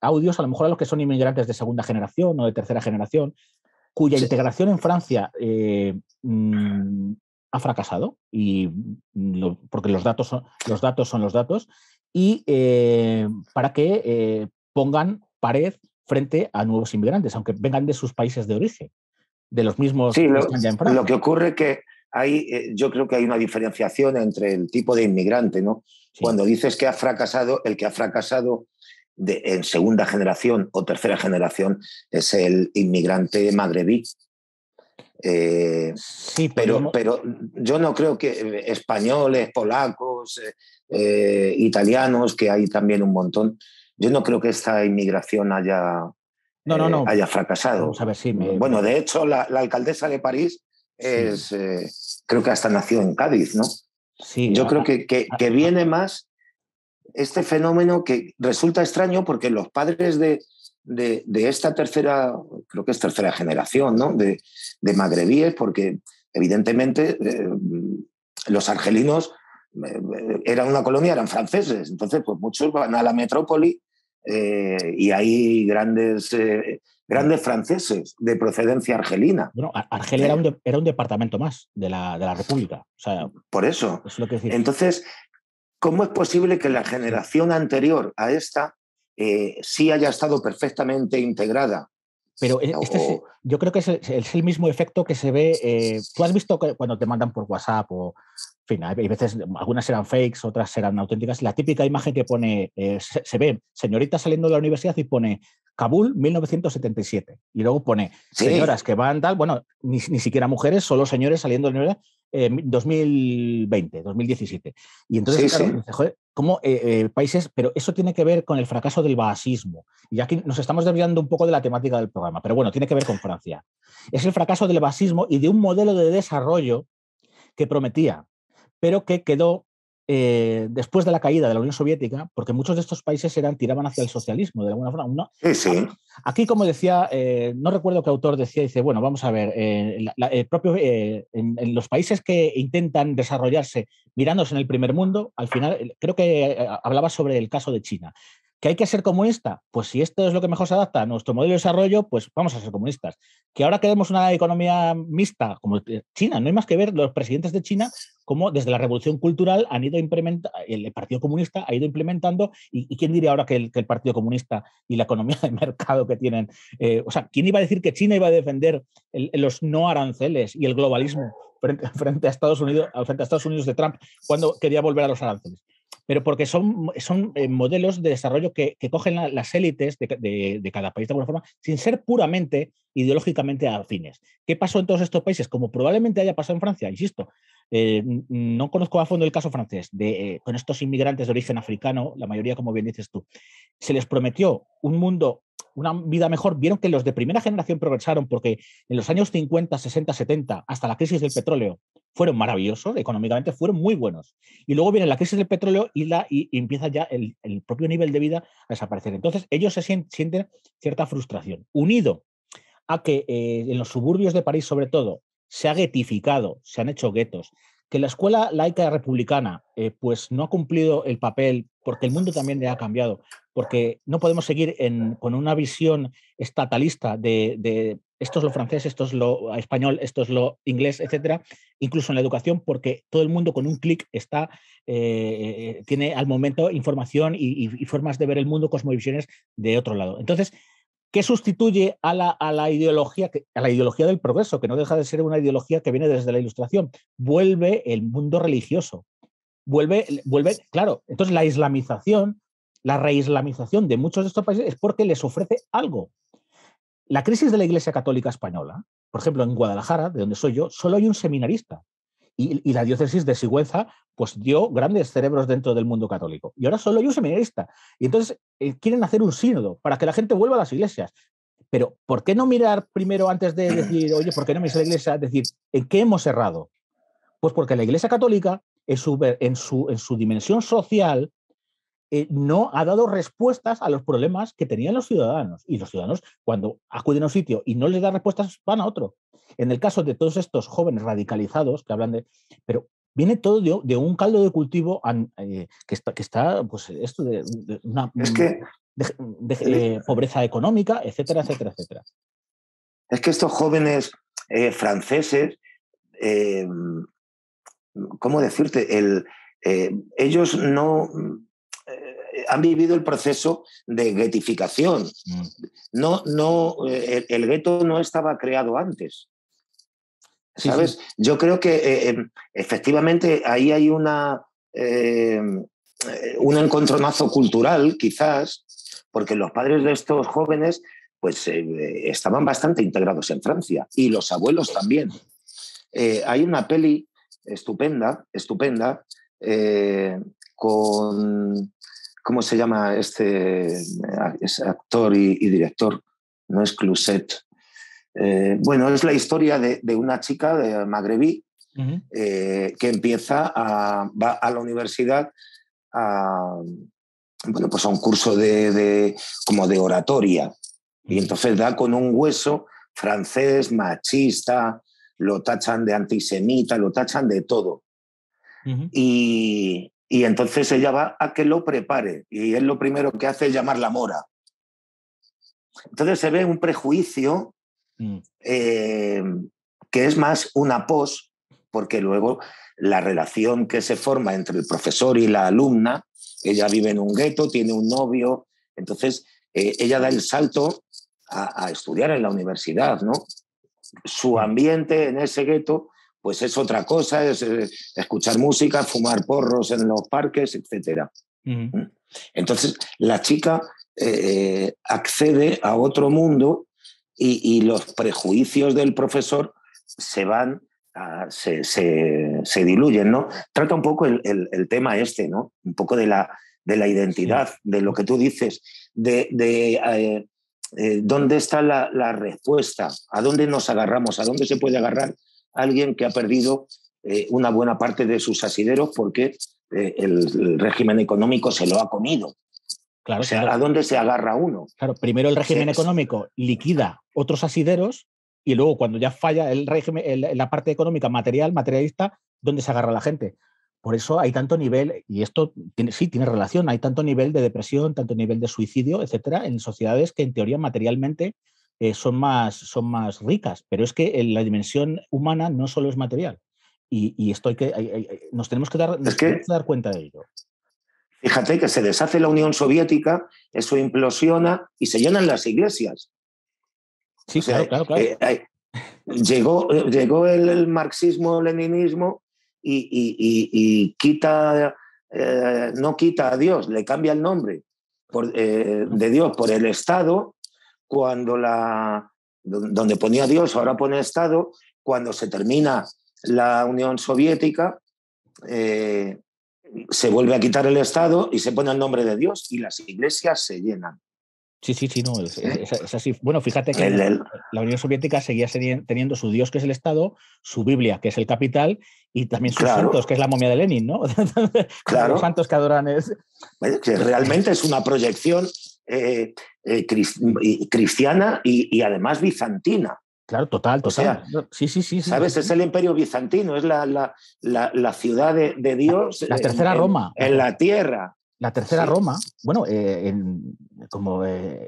audios a lo mejor a los que son inmigrantes de segunda generación o de tercera generación, cuya integración en Francia eh, mm, ha fracasado, y mm, porque los datos, son, los datos son los datos, y eh, para que eh, pongan pared frente a nuevos inmigrantes, aunque vengan de sus países de origen, de los mismos que están ya en Francia. Lo que ocurre es que hay, yo creo que hay una diferenciación entre el tipo de inmigrante, ¿no? Cuando dices que ha fracasado, el que ha fracasado en segunda generación o tercera generación es el inmigrante magrebí. Eh, sí, pero, pero yo no creo que eh, españoles, polacos, eh, italianos, que hay también un montón, yo no creo que esta inmigración haya, haya fracasado. Bueno, de hecho, la, alcaldesa de París es, creo que hasta nació en Cádiz, ¿no? Sí, yo creo que, que, viene más este fenómeno que resulta extraño porque los padres de, esta tercera, creo que es tercera generación, ¿no? de, de magrebíes, porque evidentemente eh, los argelinos eh, eran una colonia, eran franceses, entonces pues muchos van a la metrópoli eh, y hay grandes, grandes franceses de procedencia argelina. Bueno, Argelia era un, departamento más de la, República. O sea, Por eso. Es lo que entonces, ¿Cómo es posible que la generación anterior a esta eh, sí haya estado perfectamente integrada? Pero e, este yo creo que es el, mismo efecto que se ve. Eh, tú has visto cuando te mandan por WhatsApp o. En hay veces, algunas eran fakes, otras eran auténticas. La típica imagen que pone, eh, se, ve, señorita saliendo de la universidad y pone Kabul 1977. Y luego pone, señoras que van tal, bueno, ni siquiera mujeres, solo señores saliendo de la universidad. 2020, eh, 2017. Y entonces, Joder, como eh, eh, países, pero eso tiene que ver con el fracaso del basismo. Y aquí nos estamos desviando un poco de la temática del programa, pero bueno, tiene que ver con Francia. Es el fracaso del basismo y de un modelo de desarrollo que prometía, pero que quedó eh, después de la caída de la Unión Soviética, porque muchos de estos países eran, tiraban hacia el socialismo de alguna forma. ¿no? Sí, Aquí, como decía, eh, no recuerdo qué autor decía, dice, bueno, vamos a ver, eh, en, los países que intentan desarrollarse mirándose en el primer mundo, al final, creo que hablaba sobre el caso de China. ¿Que hay que ser comunista? Pues si esto es lo que mejor se adapta a nuestro modelo de desarrollo, pues vamos a ser comunistas. ¿Que ahora queremos una economía mixta como eh, China? No hay más que ver los presidentes de China como desde la revolución cultural han ido implementando, el Partido Comunista ha ido implementando, y, quién diría ahora que el, Partido Comunista y la economía de mercado que tienen, eh, o sea, ¿quién iba a decir que China iba a defender los no aranceles y el globalismo frente, frente, a Estados Unidos, frente a Estados Unidos de Trump cuando quería volver a los aranceles? pero porque son, son eh, modelos de desarrollo que, cogen las élites de, cada país de alguna forma, sin ser puramente ideológicamente afines. ¿Qué pasó en todos estos países? Como probablemente haya pasado en Francia, insisto, eh, no conozco a fondo el caso francés, de, eh, con estos inmigrantes de origen africano, la mayoría, como bien dices tú, se les prometió un mundo una vida mejor, vieron que los de primera generación progresaron porque en los años 50, 60, 70, hasta la crisis del petróleo, fueron maravillosos, económicamente fueron muy buenos. Y luego viene la crisis del petróleo y, la, empieza ya el, propio nivel de vida a desaparecer. Entonces ellos se sienten, cierta frustración, unido a que eh, en los suburbios de París sobre todo se ha guetificado, se han hecho guetos, que la escuela laica republicana eh, pues no ha cumplido el papel porque el mundo también le ha cambiado, porque no podemos seguir con una visión estatalista de, esto es lo francés, esto es lo español, esto es lo inglés, etcétera, incluso en la educación, porque todo el mundo con un clic está, eh, eh, tiene al momento información y, formas de ver el mundo, cosmovisiones de otro lado. Entonces, ¿qué sustituye a la, a la ideología, a la ideología del progreso, que no deja de ser una ideología que viene desde la ilustración? Vuelve el mundo religioso. Vuelve, vuelve, claro, entonces la islamización la reislamización de muchos de estos países es porque les ofrece algo. La crisis de la Iglesia Católica Española, por ejemplo, en Guadalajara, de donde soy yo, solo hay un seminarista. Y, la diócesis de Sigüenza pues dio grandes cerebros dentro del mundo católico. Y ahora solo hay un seminarista. Y entonces eh, quieren hacer un sínodo para que la gente vuelva a las iglesias. Pero ¿por qué no mirar primero antes de decir, oye, ¿por qué no me a la iglesia? Decir, ¿en qué hemos errado? Pues porque la iglesia católica, en su, en su dimensión social, eh, no ha dado respuestas a los problemas que tenían los ciudadanos. Y los ciudadanos, cuando acuden a un sitio y no les da respuestas, van a otro. En el caso de todos estos jóvenes radicalizados que hablan de... Pero viene todo de, un caldo de cultivo eh, que, está, que está, pues, esto de, que, pobreza económica, etcétera, etcétera, etcétera. Es que estos jóvenes eh, franceses, ¿cómo decirte? El, ellos no eh, han vivido el proceso de guetificación. Mm. No, no, eh, el, gueto no estaba creado antes. ¿Sabes? Yo creo que eh, em, efectivamente ahí hay una, em, un encontronazo cultural, quizás, porque los padres de estos jóvenes pues estaban bastante integrados en Francia y los abuelos también. hay una peli estupenda, estupenda, con, ¿cómo se llama este actor y, director? No es Cluset. Eh, bueno, es la historia de, una chica de magrebí eh, que empieza a, va a la universidad a, bueno, pues a un curso de, como de oratoria. Y entonces da con un hueso francés, machista, lo tachan de antisemita, lo tachan de todo. y, y entonces ella va a que lo prepare y él lo primero que hace es la mora. Entonces se ve un prejuicio mm. eh, que es más una pos, porque luego la relación que se forma entre el profesor y la alumna, ella vive en un gueto, tiene un novio, entonces eh, ella da el salto a, estudiar en la universidad, ¿no? Su ambiente en ese gueto pues es otra cosa, es eh, escuchar música, fumar porros en los parques, etc. Mm. Entonces, la chica eh, eh, accede a otro mundo y, los prejuicios del profesor se van, se, diluyen, ¿no? Trata un poco el, tema este, ¿no? Un poco de la, de la identidad, de lo que tú dices, de... dónde está la, respuesta, a dónde nos agarramos, a dónde se puede agarrar alguien que ha perdido eh, una buena parte de sus asideros porque eh, el, régimen económico se lo ha comido. Claro, sea, ¿a dónde se agarra uno? Claro, primero el régimen económico liquida otros asideros y luego cuando ya falla el régimen, la parte económica material, materialista, ¿dónde se agarra la gente? Por eso hay tanto nivel, y esto tiene, sí tiene relación, hay tanto nivel de depresión, tanto nivel de suicidio, etcétera, en sociedades que en teoría materialmente eh, son, más, son más ricas, pero es que eh, la dimensión humana no solo es material. Y, y esto hay que, nos tenemos que dar, dar cuenta de ello. Fíjate que se deshace la Unión Soviética, eso implosiona y se llenan las iglesias. Sí, claro, claro, eh, llegó, llegó el, marxismo-leninismo y, quita, no quita a Dios, le cambia el nombre de Dios por el Estado cuando la, donde ponía Dios, ahora pone Estado, cuando se termina la Unión Soviética, eh, se vuelve a quitar el Estado y se pone el nombre de Dios y las iglesias se llenan. Sí, sí, sí, no, es, así. Bueno, fíjate que la Unión Soviética seguía teniendo su Dios, que es el Estado, su Biblia, que es el capital, y también sus santos, que es la momia de Lenin, ¿no? claro. Los santos que adoran es... Pues, realmente es una proyección eh, eh, cristiana y, además bizantina. Claro, total, total. sí, sí, sí. ¿Sabes? Es el imperio bizantino, es la, ciudad de, Dios. La tercera Roma. En, la tierra. La tercera Roma, bueno, eh, como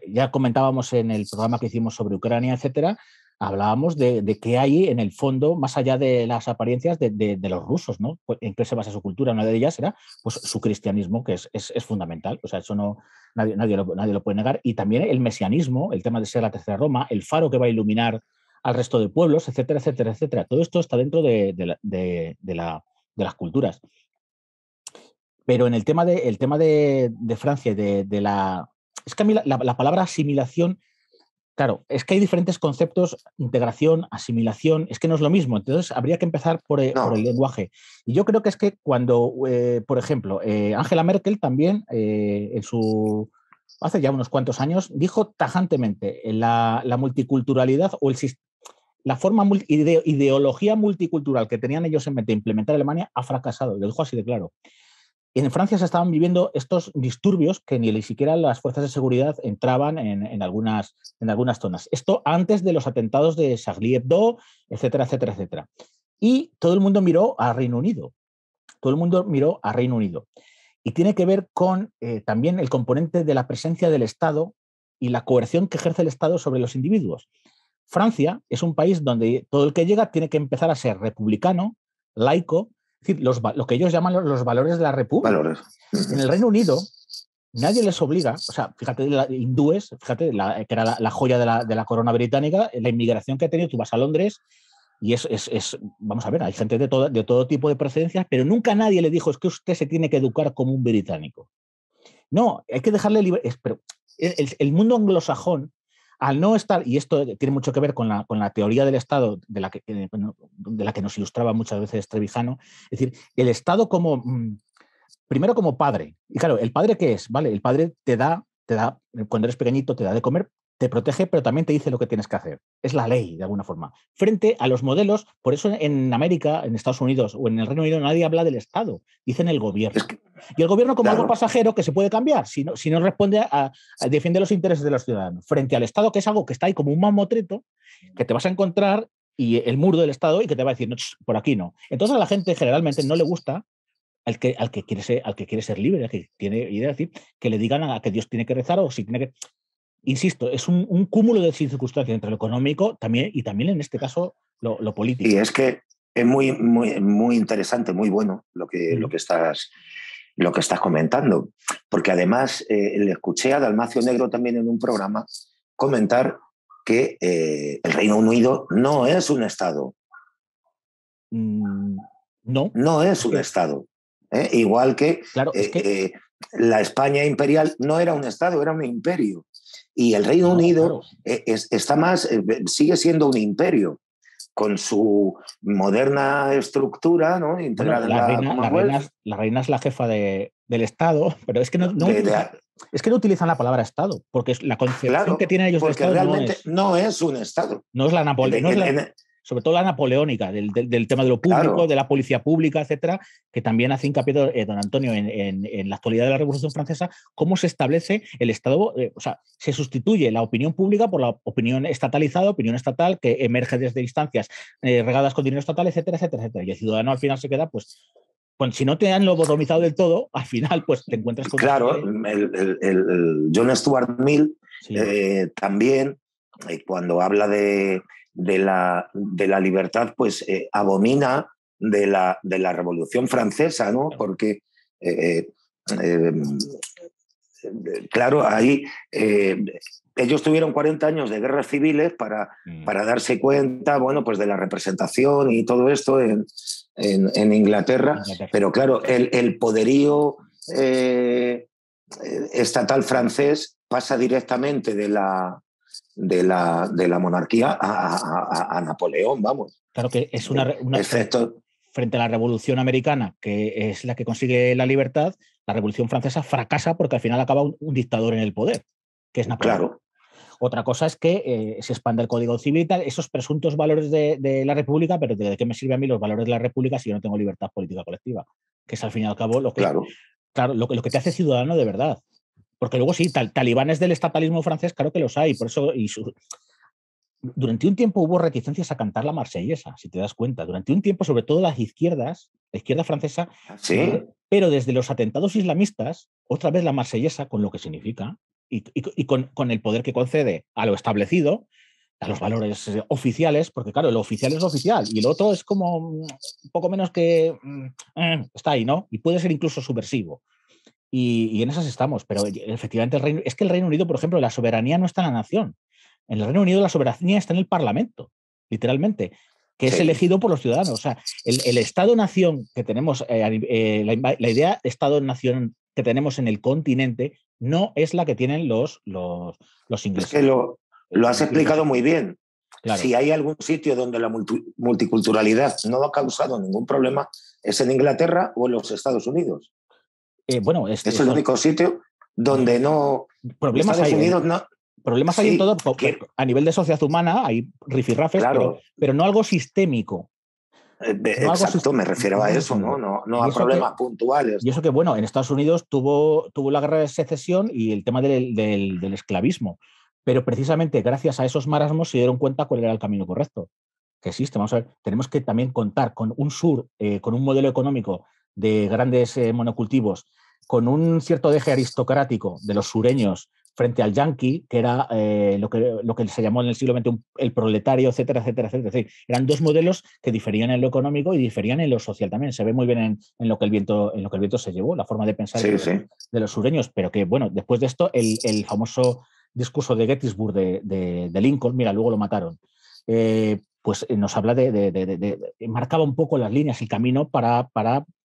ya comentábamos en el programa que hicimos sobre Ucrania, etcétera, hablábamos de, de qué hay en el fondo, más allá de las apariencias de, los rusos, ¿no? Pues, ¿En qué se basa su cultura? Una de ellas era pues, su cristianismo, que es, fundamental, o sea, eso no, nadie, nadie, lo, puede negar, y también el mesianismo, el tema de ser la tercera Roma, el faro que va a iluminar al resto de pueblos, etcétera, etcétera, etcétera. Todo esto está dentro de, las culturas. Pero en el tema de, el tema de, Francia, de, la... Es que a mí la palabra asimilación Claro, es que hay diferentes conceptos, integración, asimilación, es que no es lo mismo, entonces habría que empezar por, eh, el lenguaje. Y yo creo que es que cuando, eh, por ejemplo, eh, Angela Merkel también hace ya unos cuantos años, dijo tajantemente la, la multiculturalidad o el, la forma ideología multicultural que tenían ellos en mente de implementar Alemania ha fracasado, lo dijo así de claro. En Francia se estaban viviendo estos disturbios que ni siquiera las fuerzas de seguridad entraban en, algunas, en algunas zonas. Esto antes de los atentados de Charlie Hebdo, etcétera, etcétera, etcétera. Y todo el mundo miró a Reino Unido. Todo el mundo miró a Reino Unido. Y tiene que ver con eh, también el componente de la presencia del Estado y la coerción que ejerce el Estado sobre los individuos. Francia es un país donde todo el que llega tiene que empezar a ser republicano, laico, decir, lo que ellos llaman los, valores de la República. En el Reino Unido, nadie les obliga, o sea, fíjate, hindúes, fíjate, que era la, joya de la, corona británica, la inmigración que ha tenido, tú vas a Londres y es, es, vamos a ver, hay gente de todo, tipo de procedencias, pero nunca nadie le dijo, es que usted se tiene que educar como un británico. No, hay que dejarle libre, pero el, mundo anglosajón al no estar, y esto tiene mucho que ver con la, teoría del Estado de la, que, eh, de la, que, nos ilustraba muchas veces Trevijano, es decir, el Estado como, mm, primero como padre, y claro, ¿el padre qué es? ¿Vale? El padre te da, te da, cuando eres pequeñito, te da de comer, te protege, pero también te dice lo que tienes que hacer. Es la ley, de alguna forma. Frente a los modelos, por eso en América, en Estados Unidos o en el Reino Unido nadie habla del Estado, dicen el gobierno. y el gobierno como algo pasajero que se puede cambiar, si no, si no responde a, defiende los intereses de los ciudadanos. Frente al Estado, que es algo que está ahí como un mamotreto, que te vas a encontrar y el muro del Estado y que te va a decir, no, por aquí no. Entonces a la gente generalmente no le gusta al que, al que, quiere, ser, al que quiere ser libre, al que tiene idea decir, que le digan a que Dios tiene que rezar o si tiene que insisto, es un, cúmulo de circunstancias entre lo económico también, y también en este caso lo, político. Y es que es muy, muy, muy interesante, muy bueno lo que, lo que estás lo que estás comentando, porque además eh, le escuché a Dalmacio Negro también en un programa comentar que eh, el Reino Unido no es un Estado. Mm, no. No es un Estado. ¿eh? Igual que... la España imperial no era un Estado, era un imperio. Y el Reino Unido e, está más, eh, sigue siendo un imperio con su moderna estructura, ¿no? Integrada la, reina, la, reina es, la, jefa del Estado, pero es que no, utilizan, es que no utilizan la palabra Estado, porque es la concepción que tienen ellos de Estado realmente no es, un Estado. No es la Napoleón sobre todo la napoleónica, del, tema de lo público, de la policía pública, etcétera, que también hace hincapié eh, don Antonio en, en, la actualidad de la Revolución Francesa, cómo se establece el Estado, eh, o sea, se sustituye la opinión pública por la opinión estatalizada, opinión estatal que emerge desde instancias eh, regadas con dinero estatal, etcétera, etcétera, etcétera. Y el ciudadano al final se queda, pues, pues si no te han lobotomizado del todo, al final pues te encuentras con... Claro, el, John Stuart Mill también, cuando habla de de la, de la libertad, pues eh, abomina de la, de la Revolución Francesa, ¿no? Porque, eh, eh, claro, ahí ellos tuvieron 40 años de guerras civiles para, mm. para darse cuenta, bueno, pues de la representación y todo esto en, Inglaterra. Pero claro, el poderío estatal francés pasa directamente de la, de la, de la monarquía a, Napoleón, vamos. Claro que es una, una frente a la Revolución Americana, que es la que consigue la libertad, la Revolución Francesa fracasa porque al final acaba un, dictador en el poder, que es Napoleón. Claro. Otra cosa es que eh, se expande el Código Civil y tal, esos presuntos valores de, la República, pero ¿de qué me sirven a mí los valores de la República si yo no tengo libertad política colectiva? Que es al fin y al cabo lo claro. Claro, lo, lo que te hace ciudadano de verdad. Porque luego sí, talibanes del estatalismo francés, claro que los hay, por eso. durante un tiempo hubo reticencias a cantar la marsellesa, si te das cuenta. Durante un tiempo, sobre todo las izquierdas, la izquierda francesa, ah, eh, pero desde los atentados islamistas, otra vez la marsellesa, con lo que significa y, con, el poder que concede a lo establecido, a los valores eh, oficiales, porque claro, lo oficial es lo oficial y el otro es como mm, un poco menos que mm, eh, está ahí, ¿no? Y puede ser incluso subversivo. Y, en esas estamos, pero efectivamente el Reino, es que el Reino Unido, por ejemplo, la soberanía no está en la nación. En el Reino Unido la soberanía está en el Parlamento, literalmente, que es elegido por los ciudadanos. O sea, el, Estado-nación que tenemos, eh, eh, la, idea idea Estado-nación que tenemos en el continente no es la que tienen los, los, los ingleses. Es que lo, has explicado muy bien. Si hay algún sitio donde la multiculturalidad no ha causado ningún problema, es en Inglaterra o en los Estados Unidos. Eh, bueno, es, el único sitio donde eh, no. Problemas hay, ¿eh? no... Problemas hay en todo. A nivel de sociedad humana hay rifirrafes, pero, no algo sistémico. Exacto, me refiero a eso, ¿no? No, a problemas puntuales. Y eso que, bueno, en Estados Unidos tuvo, tuvo la guerra de secesión y el tema del, esclavismo. Pero precisamente gracias a esos marasmos se dieron cuenta cuál era el camino correcto. Que existe, vamos tenemos que también contar con un sur, con un modelo económico de grandes eh, monocultivos, con un cierto eje aristocrático de los sureños frente al yanqui, que era eh, lo, que, lo que se llamó en el siglo XX el proletario, etcétera, etcétera, etcétera. Es decir, eran dos modelos que diferían en lo económico y diferían en lo social también. Se ve muy bien en, lo, que el viento, en lo que el viento se llevó, la forma de pensar de, los sureños, pero que, bueno, después de esto, el, famoso discurso de Gettysburg de, Lincoln, mira, luego lo mataron. Eh, pues eh, nos habla de, eh, marcaba un poco las líneas, y camino para,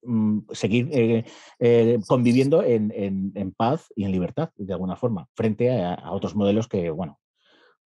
mm, seguir eh, conviviendo en, paz y en libertad, de alguna forma, frente a, otros modelos que, bueno,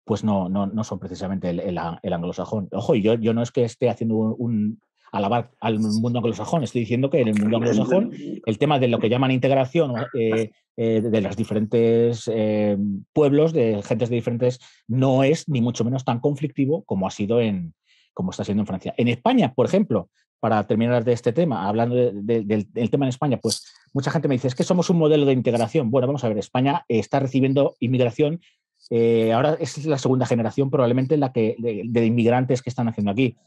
pues no, no, no son precisamente el, anglosajón. Ojo, yo, yo no es que esté haciendo un, alabar al mundo anglosajón. Estoy diciendo que en el mundo anglosajón el tema de lo que llaman integración eh, eh, de los diferentes eh, pueblos, de gentes de diferentes, no es ni mucho menos tan conflictivo como ha sido en como está siendo en Francia. En España, por ejemplo, para terminar de este tema, hablando del, tema en España, pues mucha gente me dice, es que somos un modelo de integración. Bueno, vamos a ver, España está recibiendo inmigración ahora es la segunda generación probablemente la que, de, inmigrantes que están haciendo aquí.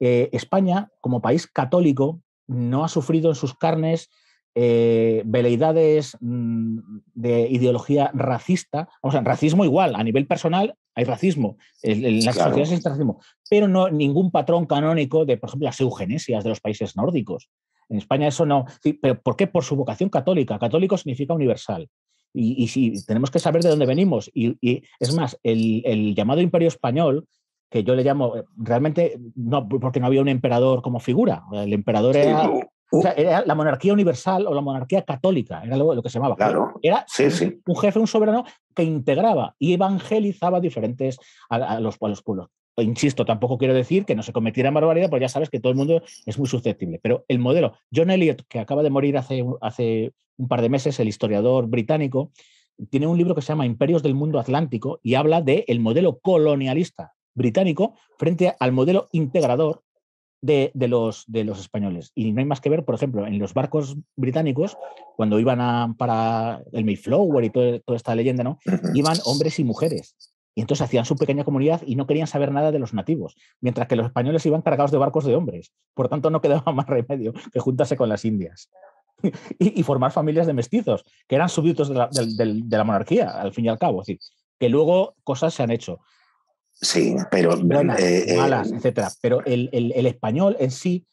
Eh, España, como país católico, no ha sufrido en sus carnes eh, veleidades mm, de ideología racista. O sea, racismo igual, a nivel personal hay racismo, en, las racismo, pero no ningún patrón canónico de, por ejemplo, las eugenesias de los países nórdicos. En España eso no. ¿Pero por qué? Por su vocación católica. Católico significa universal. Y, si tenemos que saber de dónde venimos. Y, es más, el, llamado Imperio Español, que yo le llamo, eh, realmente, no, porque no había un emperador como figura, el emperador era, la monarquía universal o la monarquía católica, era lo, que se llamaba. era un, jefe, un soberano que integraba y evangelizaba diferentes a, los, pueblos. E insisto, tampoco quiero decir que no se cometiera barbaridad, porque ya sabes que todo el mundo es muy susceptible. Pero el modelo, John Eliot, que acaba de morir hace, hace un par de meses, el historiador británico, tiene un libro que se llama Imperios del Mundo Atlántico y habla del modelo colonialista británico frente al modelo integrador de, los, de los españoles. Y no hay más que ver, por ejemplo, en los barcos británicos, cuando iban para el Mayflower y toda esta leyenda, ¿no? Iban hombres y mujeres. Y entonces hacían su pequeña comunidad y no querían saber nada de los nativos, mientras que los españoles iban cargados de barcos de hombres. Por tanto, no quedaba más remedio que juntarse con las indias y, formar familias de mestizos, que eran súbditos de la, la monarquía, al fin y al cabo. Es que luego cosas se han hecho. Sí, pero... Eh, eh, malas, eh, etcétera. Pero el, español en sí,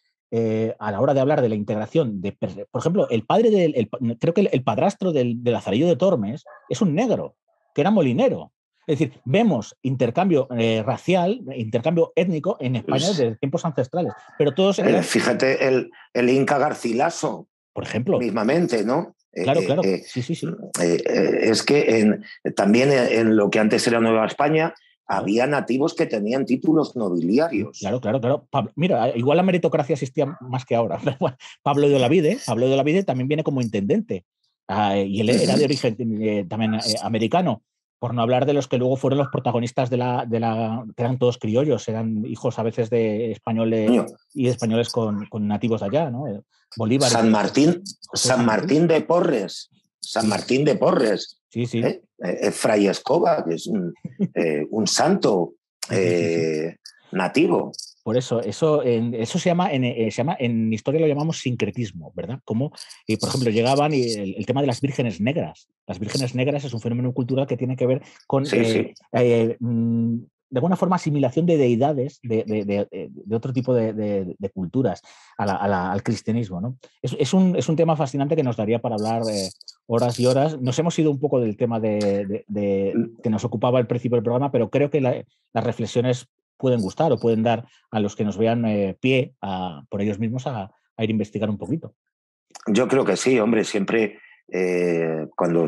a la hora de hablar de la integración de, por ejemplo, el padre del, creo que el, padrastro del, del azarillo de Tormes es un negro, que era molinero. Es decir, vemos intercambio racial, intercambio étnico en España desde tiempos ancestrales, pero todos... fíjate, el, Inca Garcilaso, por ejemplo. Mismamente, ¿no? Claro, claro. sí, sí, sí. es que también en lo que antes era Nueva España, había nativos que tenían títulos nobiliarios. Claro, claro, claro. mira, igual la meritocracia existía más que ahora. Pablo de Olavide, Pablo de Olavide también viene como intendente. Ah, y él era de origen eh, también eh, americano, por no hablar de los que luego fueron los protagonistas de la, de la eran todos criollos, eran hijos a veces de españoles y españoles con, nativos allá, ¿no? Eh, Bolívar. San Martín, San Martín de Porres, San Martín de Porres, Sí, sí. ¿Eh? Eh, eh, Fray Escoba, que es un, santo nativo. Por eso, eso, eso se, llama, en, se llama, en historia lo llamamos sincretismo, ¿verdad? Como, por ejemplo, llegaban el, tema de las vírgenes negras. Las vírgenes negras es un fenómeno cultural que tiene que ver con, mm, de alguna forma, asimilación de deidades de, otro tipo de, culturas al cristianismo, ¿no? Es, un, es, un, tema fascinante que nos daría para hablar horas y horas. Nos hemos ido un poco del tema de, que nos ocupaba al principio del programa, pero creo que las reflexiones pueden gustar o pueden dar a los que nos vean eh, pie por ellos mismos a, ir a investigar un poquito. Yo creo que sí, hombre, siempre eh, cuando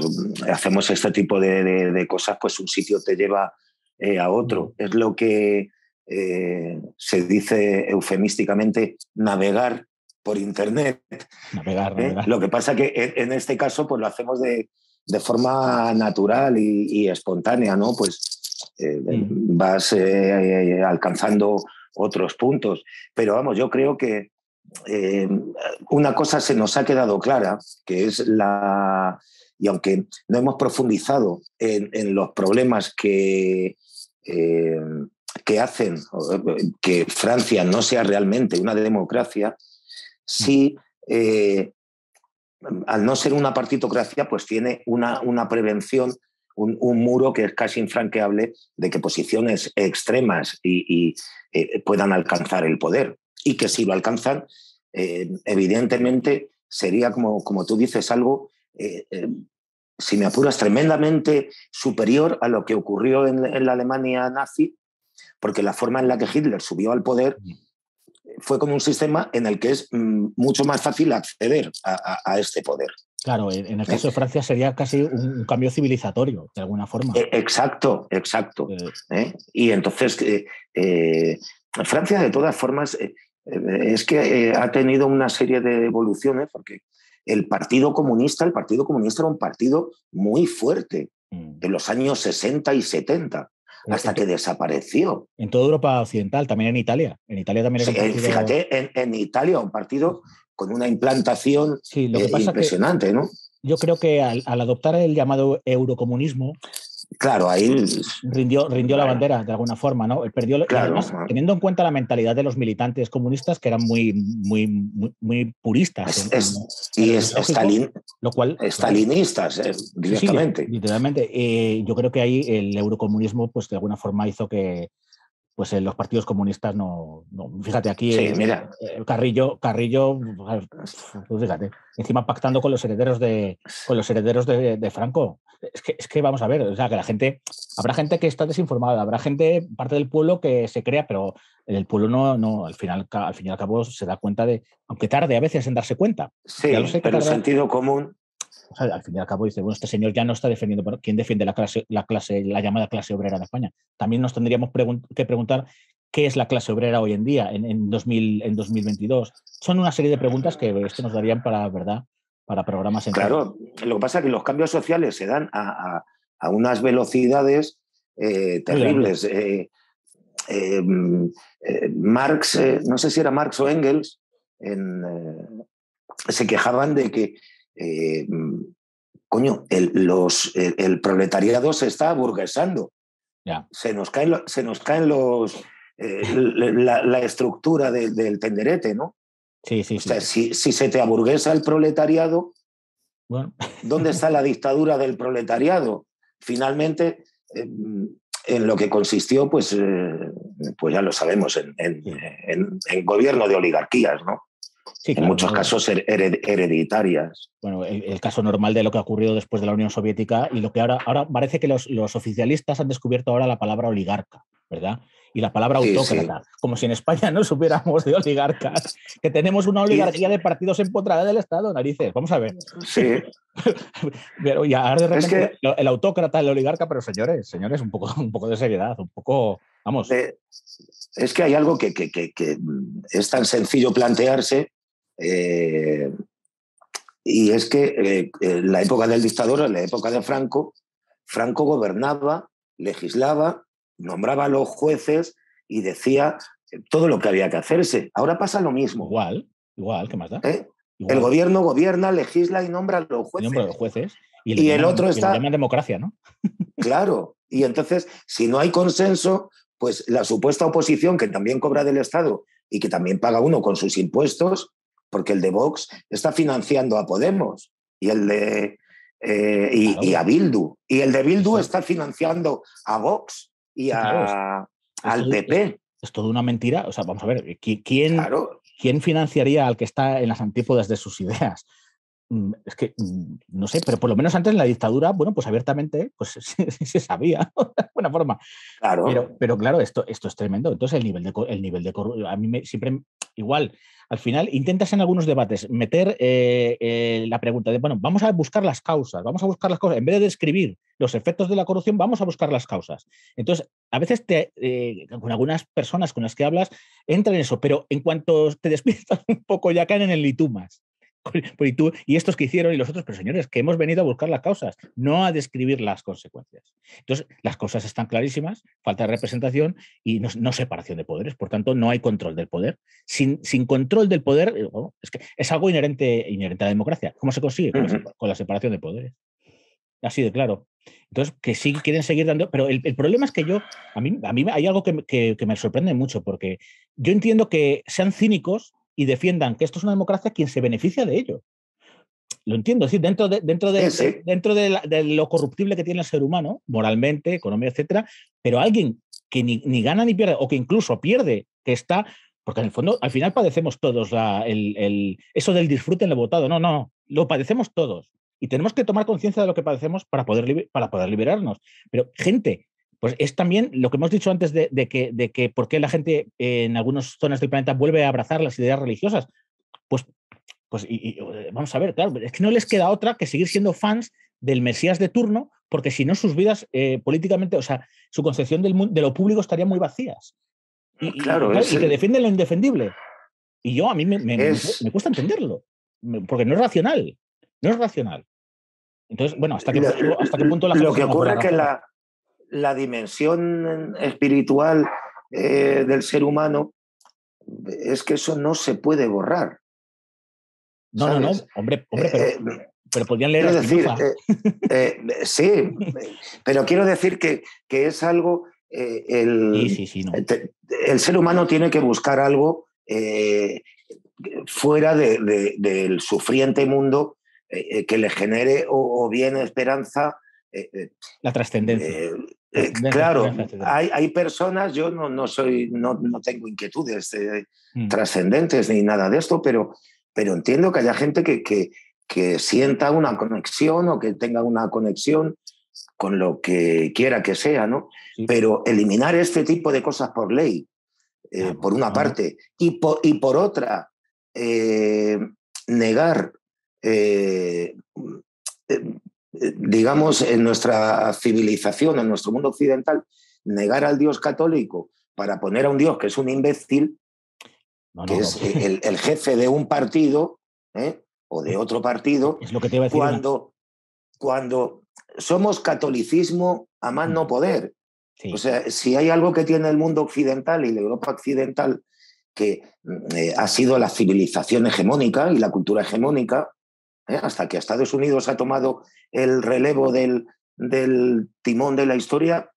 hacemos este tipo de, cosas, pues un sitio te lleva eh, a otro. Es lo que se dice eufemísticamente navegar por internet. ¿eh? Lo que pasa que en, este caso pues lo hacemos de, forma natural y, espontánea, ¿no? Pues eh, mm. vas eh, alcanzando otros puntos. Pero vamos, yo creo que una cosa se nos ha quedado clara, que es la... Y aunque no hemos profundizado en, en los problemas que que hacen que Francia no sea realmente una democracia, Mm. si eh, al no ser una partitocracia, pues tiene una, prevención, un, muro que es casi infranqueable de que posiciones extremas y, eh, puedan alcanzar el poder. Y que si lo alcanzan, eh, evidentemente sería, como, tú dices, algo, si me apuras, tremendamente superior a lo que ocurrió en, la Alemania nazi, porque la forma en la que Hitler subió al poder mm fue como un sistema en el que es mm, mucho más fácil acceder a, este poder. Claro, en el caso de Francia sería casi un, cambio civilizatorio, de alguna forma. Eh, exacto, exacto. Eh, ¿eh? Y entonces, Francia, de todas formas, es que ha tenido una serie de evoluciones, porque el Partido Comunista, el Partido Comunista era un partido muy fuerte, de mm. los años 60 y 70 hasta que desapareció. En toda Europa Occidental, también en Italia. En Italia también eh, partido... Fíjate, en, Italia un partido con una implantación eh, impresionante, ¿no? yo creo que al, adoptar el llamado eurocomunismo, claro, ahí. Rindió, rindió la bandera de alguna forma, ¿no? Perdió, además, teniendo en cuenta la mentalidad de los militantes comunistas que eran muy, muy, muy, puristas. y Stalin, lo cual, Stalinistas, eh, directamente. literalmente. Eh, yo creo que ahí el eurocomunismo, pues de alguna forma hizo que, pues en eh, los partidos comunistas no, fíjate aquí mira. Eh, Carrillo Carrillo pues fíjate encima pactando con los herederos de con los herederos de, Franco es que, es que, vamos a ver o sea que la gente habrá gente que está desinformada habrá gente parte del pueblo que se crea pero el pueblo no no al final al fin y al cabo se da cuenta de aunque tarde a veces en darse cuenta sí pero el sentido común al fin y al cabo dice, bueno, este señor ya no está defendiendo, ¿quién defiende la clase, la clase, la llamada clase obrera de España? También nos tendríamos que preguntar qué es la clase obrera hoy en día, en, en, 2022. Son una serie de preguntas que esto nos darían para, ¿verdad? Para programas Claro, lo que pasa es que los cambios sociales se dan a, unas velocidades eh, terribles. Eh, em, eh, Marx, no sé si era Marx o Engels, se quejaban de que eh, coño, el, proletariado se está aburguesando Se, nos caen, se nos caen los... Eh, la, estructura del tenderete, ¿no? Si, se te aburguesa el proletariado, ¿dónde está la dictadura del proletariado? Finalmente, eh, en lo que consistió, pues, pues ya lo sabemos, en, gobierno de oligarquías, ¿no? en muchos casos hereditarias. Bueno, el, caso normal de lo que ha ocurrido después de la Unión Soviética y lo que ahora, ahora parece que los, oficialistas han descubierto ahora la palabra oligarca, ¿verdad? Y la palabra autócrata, como si en España no supiéramos de oligarcas, que tenemos una oligarquía de partidos empotrada del Estado, narices, vamos a ver. Sí. pero ya el autócrata, el oligarca, pero señores, señores, un poco, un poco de seriedad, un poco, vamos. Eh, es que hay algo que, que es tan sencillo plantearse eh, y es que en eh, eh, la época del dictador, en la época de Franco, Franco gobernaba, legislaba, nombraba a los jueces y decía todo lo que había que hacerse. Ahora pasa lo mismo. Igual, igual, ¿qué más da? El gobierno gobierna, legisla y nombra a los jueces. Y nombra a los jueces. Y, el otro está... democracia, ¿no? claro. Y entonces, si no hay consenso, pues la supuesta oposición, que también cobra del Estado y que también paga uno con sus impuestos, porque el de Vox está financiando a Podemos y el de eh, y, a Bildu. Y el de Bildu está financiando a Vox y a, al PP. Es, todo toda una mentira. O sea, vamos a ver, ¿quién, ¿quién financiaría al que está en las antípodas de sus ideas? Mm, es que mm, no sé, pero por lo menos antes en la dictadura, bueno, pues abiertamente pues se, sabía de buena forma. Claro. Pero, claro, esto, esto es tremendo. Entonces, el nivel de el nivel de a mí me, siempre igual, al final intentas en algunos debates meter eh, eh, la pregunta de, bueno, vamos a buscar las causas, vamos a buscar las cosas, en vez de describir los efectos de la corrupción, vamos a buscar las causas. Entonces, a veces eh, con algunas personas con las que hablas entra en eso, pero en cuanto te despiertas un poco ya caen en el litumas. Pues, y, estos que hicieron y los otros, pero señores, que hemos venido a buscar las causas, no a describir las consecuencias. Entonces, las cosas están clarísimas, falta de representación y no, separación de poderes, por tanto, no hay control del poder. Sin, control del poder, eh, oh, es, que es algo inherente, inherente a la democracia. ¿Cómo se consigue? Con, la, separación de poderes. Así de claro. Entonces, que sí quieren seguir dando, pero el, problema es que yo, a mí, a mí hay algo que me sorprende mucho, porque yo entiendo que sean cínicos y defiendan que esto es una democracia, quien se beneficia de ello. Lo entiendo, dentro de, dentro de, Dentro de, lo corruptible que tiene el ser humano, moralmente, economía, etcétera, pero alguien que ni, gana ni pierde, o que incluso pierde, que está. Porque en el fondo, al final padecemos todos el, eso del disfrute en lo votado. No, no, lo padecemos todos. Y tenemos que tomar conciencia de lo que padecemos para poder, para poder liberarnos. Pero gente pues es también lo que hemos dicho antes de, que, de que por qué la gente en algunas zonas del planeta vuelve a abrazar las ideas religiosas. Pues, pues eh, vamos a ver, claro, es que no les queda otra que seguir siendo fans del Mesías de turno, porque si no sus vidas eh, políticamente, o sea, su concepción del mundo, de lo público estaría muy vacías. Y, claro, que defienden lo indefendible. Y yo a mí me, me, cuesta entenderlo, porque no es racional, no es racional. Entonces, bueno, ¿hasta qué, hasta qué punto la Lo que ocurre que la, la dimensión espiritual eh, del ser humano, es que eso no se puede borrar. No, no, no, hombre, eh, eh, pero, podían leer la decir, Sí, pero quiero decir que, es algo... el, sí, sí, sí, el ser humano tiene que buscar algo fuera del sufriente mundo que le genere o, o bien esperanza. la trascendencia eh, claro, hay, personas, yo no, soy, no, tengo inquietudes eh, mm. trascendentes ni nada de esto, pero, pero entiendo que haya gente que, sienta una conexión o que tenga una conexión con lo que quiera que sea, ¿no? Pero eliminar este tipo de cosas por ley, eh, por una parte, y por, y por otra, negar digamos, en nuestra civilización, en nuestro mundo occidental, negar al Dios católico para poner a un Dios que es un imbécil, que es El, jefe de un partido ¿eh? o de otro partido, cuando, cuando somos catolicismo a más no mm. poder. O sea, si hay algo que tiene el mundo occidental y la Europa occidental, que mm, eh, ha sido la civilización hegemónica y la cultura hegemónica, ¿eh? hasta que Estados Unidos ha tomado el relevo del, timón de la historia,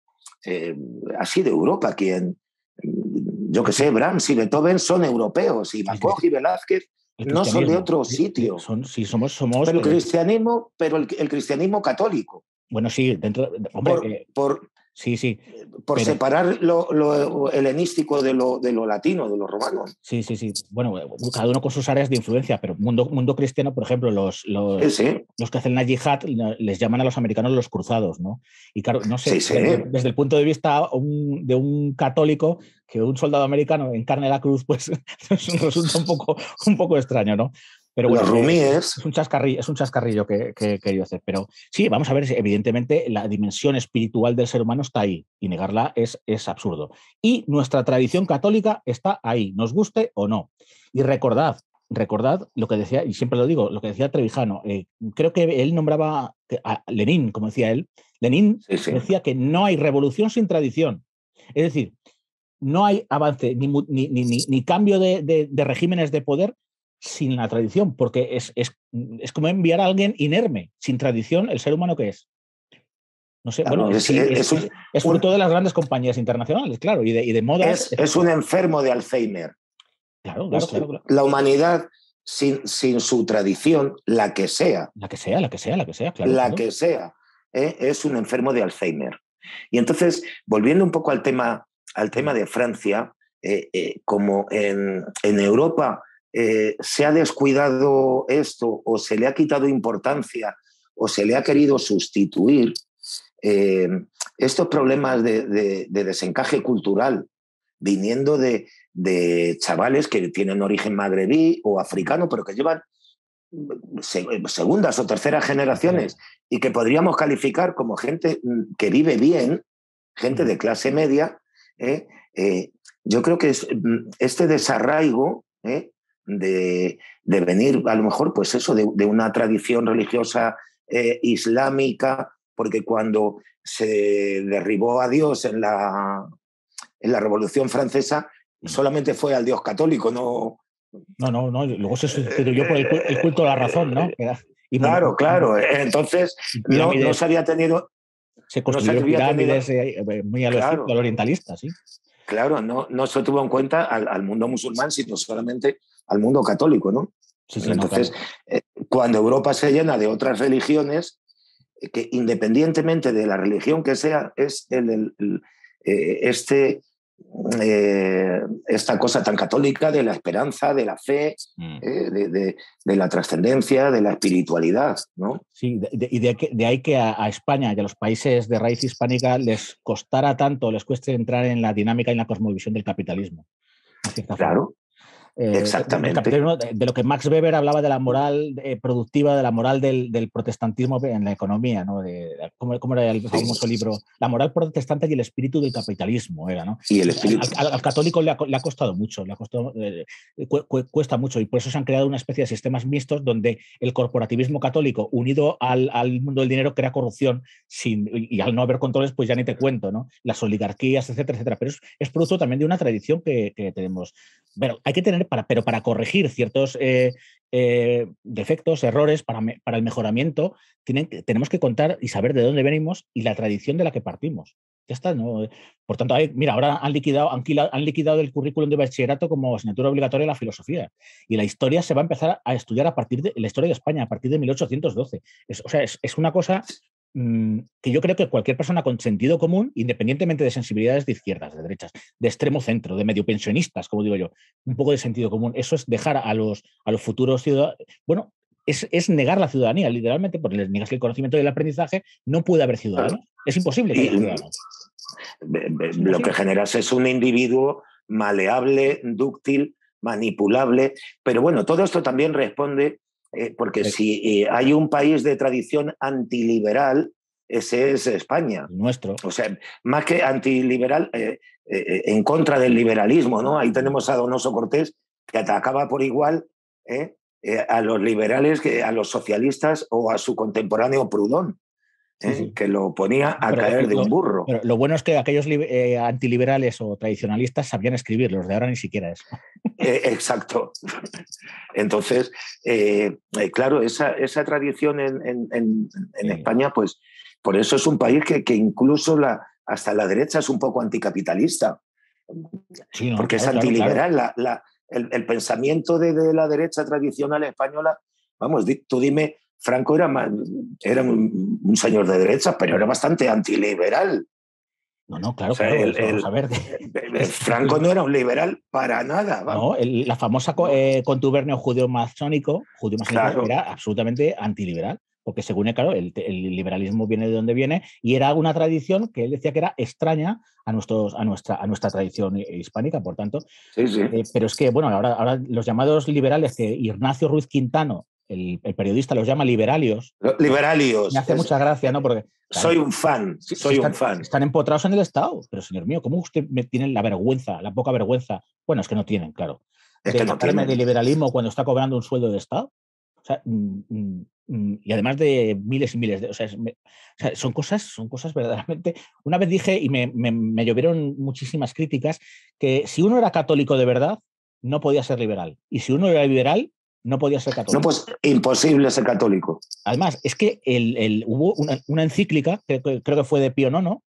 eh, ha sido Europa quien, mm, yo que sé, Brahms y Beethoven son europeos y Van y Velázquez no son de otro sitio. Son, somos, somos, pero el eh, cristianismo, pero el, cristianismo católico. Bueno, sí, dentro. Hombre, por, por, Sí, sí. Eh, por separar lo, helenístico de lo, latino, de lo romano. Sí, sí, sí. Bueno, eh, cada uno con sus áreas de influencia, pero mundo, mundo cristiano, por ejemplo, los, que hacen la yihad eh, les llaman a los americanos los cruzados, ¿no? Y claro, no sé, desde, el punto de vista de un católico, que un soldado americano encarne la cruz, pues resulta un poco, un poco extraño, ¿no? Pero bueno, Es un chascarrillo, que, que, quería hacer. Pero sí, vamos a ver, evidentemente la dimensión espiritual del ser humano está ahí y negarla es, absurdo. Y nuestra tradición católica está ahí, nos guste o no. Y recordad, recordad lo que decía, y siempre lo digo, lo que decía Trevijano. Eh, creo que él nombraba a Lenin, como decía él. Lenin decía que no hay revolución sin tradición. Es decir, no hay avance ni, cambio de regímenes de poder sin la tradición, porque es, como enviar a alguien inerme, sin tradición, el ser humano que es. No sé, bueno, es, es e, fruto de las grandes compañías internacionales, claro, y de, y Es, un enfermo de Alzheimer. Claro, claro, claro La humanidad sin, su tradición, la que sea. La que sea, la que sea, la que sea, claro. La que sea, ¿eh? es un enfermo de Alzheimer. Y entonces, volviendo un poco al tema, al tema de Francia, eh, eh, como en, en Europa eh, se ha descuidado esto o se le ha quitado importancia o se le ha querido sustituir, eh, estos problemas de, desencaje cultural viniendo de, chavales que tienen origen magrebí o africano, pero que llevan mm, segundas o terceras generaciones y que podríamos calificar como gente mm, que vive bien, gente de clase media, ¿eh? yo creo que mm, este desarraigo de, de venir a lo mejor, pues eso, de, de una tradición religiosa eh, islámica, porque cuando se derribó a Dios en la, en la Revolución Francesa, mm. solamente fue al Dios católico, no... No, no, no, luego se sustituyó eh, por el, culto a la eh, razón, ¿no? Y claro, claro, entonces no, no se había tenido se construyó muy a claro. orientalista, sí. Claro, no, no se tuvo en cuenta al mundo musulmán, sino solamente al mundo católico, ¿no? Sí, Entonces, eh, cuando Europa se llena de otras religiones, eh, que independientemente de la religión que sea, es el, eh, este, esta cosa tan católica de la esperanza, de la fe, mm. de, la trascendencia, de la espiritualidad. ¿no? Sí, de, y de, ahí que a, España y a los países de raíz hispánica les costara tanto, les cueste entrar en la dinámica y en la cosmovisión del capitalismo. Claro, eh, Exactamente. De, lo que Max Weber hablaba de la moral eh, productiva, de la moral del, protestantismo en la economía, ¿no? ¿cómo, era el famoso libro? La moral protestante y el espíritu del capitalismo, era, ¿no? Y el espíritu. Al, católico le ha, costado mucho, le eh, cuesta mucho, y por eso se han creado una especie de sistemas mixtos donde el corporativismo católico unido al, mundo del dinero crea corrupción sin, y al no haber controles, pues ya ni te cuento, ¿no? Las oligarquías, etcétera, etcétera. Pero es, producto también de una tradición que, tenemos. pero hay que tener pero para corregir ciertos eh, eh, defectos, errores, para, el mejoramiento, tenemos que contar y saber de dónde venimos y la tradición de la que partimos. Ya está, ¿no? Por tanto, mira, ahora han liquidado, liquidado el currículum de bachillerato como asignatura obligatoria de la filosofía. Y la historia se va a empezar a estudiar a partir de la historia de España, a partir de 1812. o sea, es, es una cosa Mm, que yo creo que cualquier persona con sentido común, independientemente de sensibilidades de izquierdas, de derechas, de extremo centro, de medio pensionistas, como digo yo, un poco de sentido común, eso es dejar a los, a los futuros ciudadanos, bueno, es, negar la ciudadanía, literalmente, porque les niegas el conocimiento y el aprendizaje, no puede haber ciudadanos. Es imposible Lo que generas es un individuo maleable, dúctil, manipulable, pero bueno, todo esto también responde eh, porque si eh, hay un país de tradición antiliberal, ese es España. Nuestro. O sea, más que antiliberal, eh, en contra del liberalismo, ¿no? Ahí tenemos a Donoso Cortés, que atacaba por igual a los liberales, que a los socialistas o a su contemporáneo Proudhon. ¿eh? que lo ponía a caer de un burro. Pero lo bueno es que aquellos eh, antiliberales o tradicionalistas sabían escribir, los de ahora ni siquiera eso. Eh, exacto. Entonces, claro, esa, tradición en, España, pues por eso es un país que, incluso la, hasta la derecha es un poco anticapitalista, porque es antiliberal. el, pensamiento de, la derecha tradicional española, vamos, tú dime Franco era, era un, señor de derecha, pero era bastante antiliberal. No, no, claro, claro Franco no era un liberal para nada. No, la famosa eh, contubernio judeo-masónico judeo era absolutamente antiliberal porque según él, claro, el, liberalismo viene de donde viene, y era una tradición que él decía que era extraña a, a, nuestra, a nuestra tradición hispánica, por tanto. Eh, pero es que, bueno, ahora, ahora los llamados liberales de Ignacio Ruiz Quintano el, periodista los llama liberalios. Liberalios. Me hace mucha gracia, ¿no? Porque. soy un fan, soy un fan. Están empotrados en el Estado. Pero, señor mío, ¿cómo usted me tiene la vergüenza, la poca vergüenza? Bueno, es que no tienen, claro. Es de que no de liberalismo cuando está cobrando un sueldo de Estado. Mm, mm, mm, y además de miles y miles de. O sea, son cosas, son cosas verdaderamente. Una vez dije, y me llovieron muchísimas críticas, que si uno era católico de verdad, no podía ser liberal. Y si uno era liberal, no podía ser católico. No, pues imposible ser católico. Además, es que el, hubo una, encíclica, que, creo que fue de Pío IX,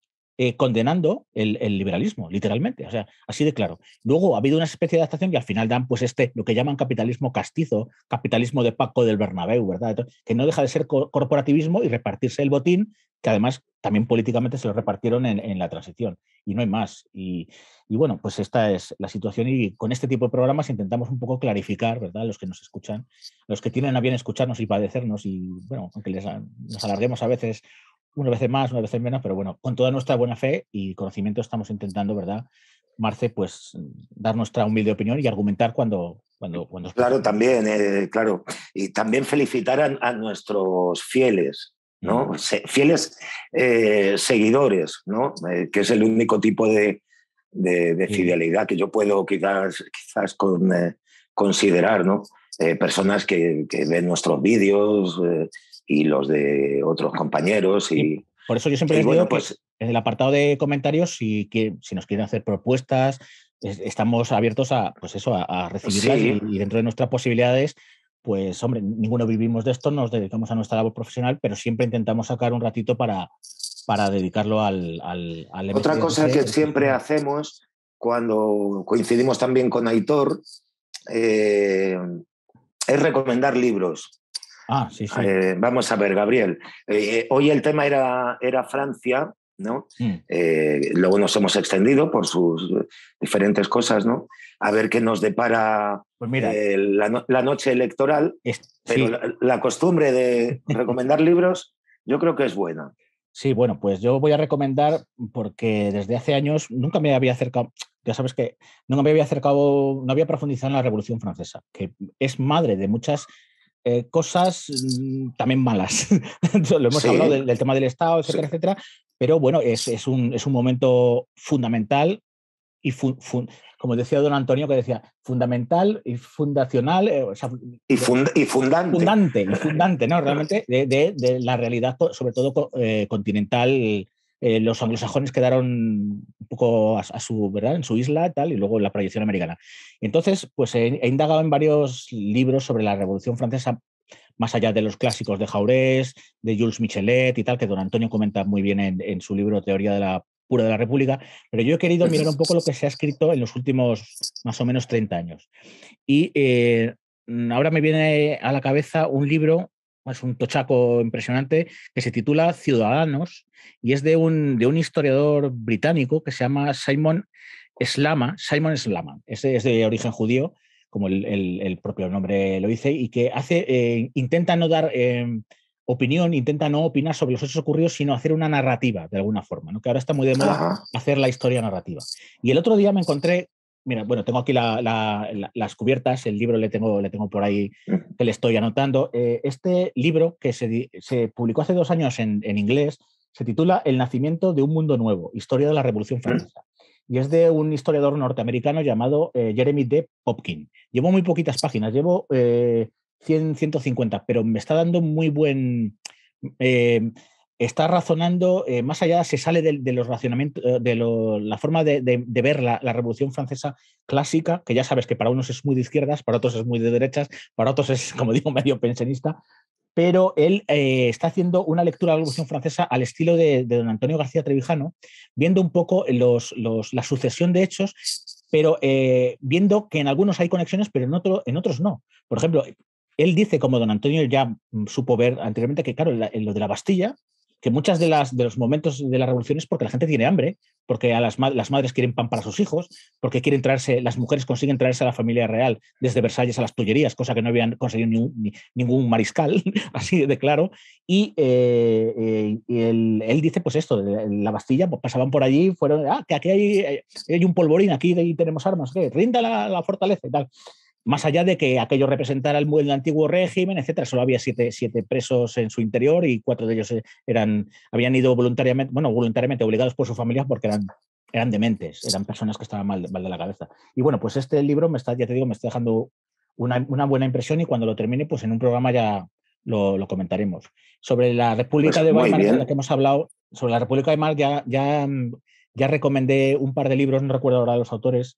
eh, condenando el, liberalismo, literalmente, o sea, así de claro. Luego ha habido una especie de adaptación y al final dan pues este, lo que llaman capitalismo castizo, capitalismo de Paco del Bernabéu, ¿verdad? Que no deja de ser corporativismo y repartirse el botín, que además también políticamente se lo repartieron en, la transición y no hay más. Y, bueno, pues esta es la situación y con este tipo de programas intentamos un poco clarificar, ¿verdad? Los que nos escuchan, los que tienen a bien escucharnos y padecernos y bueno, aunque les, nos alarguemos a veces una vez más, una vez menos, pero bueno, con toda nuestra buena fe y conocimiento estamos intentando, ¿verdad? Marce, pues dar nuestra humilde opinión y argumentar cuando... cuando, cuando... Claro, también, eh, claro. Y también felicitar a, nuestros fieles, ¿no? fieles eh, seguidores, ¿no? Eh, que es el único tipo de, de, fidelidad que yo puedo quizás, quizás con, considerar, ¿no? personas que, que, ven nuestros vídeos, y los de otros compañeros. Y, Por eso yo siempre digo pues, en el apartado de comentarios, si, si nos quieren hacer propuestas, estamos abiertos a, pues eso, a, recibirlas y, dentro de nuestras posibilidades pues hombre, ninguno vivimos de esto, nos dedicamos a nuestra labor profesional, pero siempre intentamos sacar un ratito para, para dedicarlo al, Otra cosa que siempre hacemos cuando coincidimos también con Aitor eh, es recomendar libros. Ah, eh, vamos a ver, Gabriel. Eh, eh, hoy el tema era, Francia, ¿no? Mm. luego nos hemos extendido por sus diferentes cosas, ¿no? A ver qué nos depara pues la, noche electoral. pero la costumbre de recomendar libros, yo creo que es buena. Sí, bueno, pues yo voy a recomendar porque desde hace años nunca me había acercado, ya sabes que nunca me había acercado, no había profundizado en la Revolución Francesa, que es madre de muchas eh, cosas mm, también malas. Lo hemos hablado del, tema del Estado, etcétera, etcétera. Pero bueno, es, es, un, es un momento fundamental y como decía don Antonio que decía fundamental y fundacional eh, y, y, fundante fundante fundante no realmente de, de, la realidad sobre todo eh, continental eh, los anglosajones quedaron un poco a, su, ¿verdad? En su isla, tal, y luego la proyección americana. Entonces, pues he, indagado en varios libros sobre la Revolución Francesa, más allá de los clásicos de Jaurés, de Jules Michelet y tal, que don Antonio comenta muy bien en, su libro Teoría de la pura de la República, pero yo he querido mirar un poco lo que se ha escrito en los últimos más o menos 30 años. Y eh, ahora me viene a la cabeza un libro es un tochaco impresionante, que se titula Ciudadanos y es de un, de un historiador británico que se llama Simon Slama, Simon Slama, es de, es de origen judío, como el, propio nombre lo dice, y que hace, eh, intenta no dar eh, opinión, intenta no opinar sobre los hechos ocurridos, sino hacer una narrativa de alguna forma, ¿no? que ahora está muy de moda hacer la historia narrativa. Y el otro día me encontré Mira, bueno, tengo aquí las cubiertas, el libro le tengo, le tengo por ahí que le estoy anotando. Eh, este libro que se, publicó hace dos años en, inglés se titula El nacimiento de un mundo nuevo, historia de la Revolución mm. Francesa. Y es de un historiador norteamericano llamado eh, Jeremy D. Popkin. Llevo muy poquitas páginas, llevo 100, eh, 150, pero me está dando muy buen está razonando, eh, más allá, se sale de, los razonamientos eh, de la forma de, ver la, Revolución Francesa clásica, que ya sabes que para unos es muy de izquierdas, para otros es muy de derechas, para otros es, como digo, medio pensionista, pero él eh, está haciendo una lectura de la Revolución Francesa al estilo de, don Antonio García Trevijano, viendo un poco los, la sucesión de hechos pero viendo que en algunos hay conexiones, pero en, otro, en otros no. Por ejemplo, él dice, como don Antonio ya mm, supo ver anteriormente, que claro, en lo de la Bastilla, que muchas de las de los momentos de la revolución es porque la gente tiene hambre, porque a las, las madres quieren pan para sus hijos, porque quieren traerse, las mujeres consiguen traerse a la familia real desde Versalles a las Tullerías, cosa que no habían conseguido ningún mariscal, así de claro. Y, eh, eh, él, dice, pues esto, la Bastilla, pues pasaban por allí, fueron, ah, que aquí hay, eh, hay un polvorín, aquí tenemos armas, rinda la, la fortaleza y tal más allá de que aquello representara el, del antiguo régimen, etcétera. Solo había siete, presos en su interior y cuatro de ellos eh, eran, habían ido voluntariamente, bueno, voluntariamente obligados por sus familias porque eran, eran dementes, eran personas que estaban mal, de la cabeza. Y bueno, pues este libro me está, ya te digo, me está dejando una, buena impresión y cuando lo termine, pues en un programa ya lo, comentaremos. Sobre la República pues de Weimar, que hemos hablado, sobre la República de Weimar ya, ya, ya recomendé un par de libros, no recuerdo ahora los autores,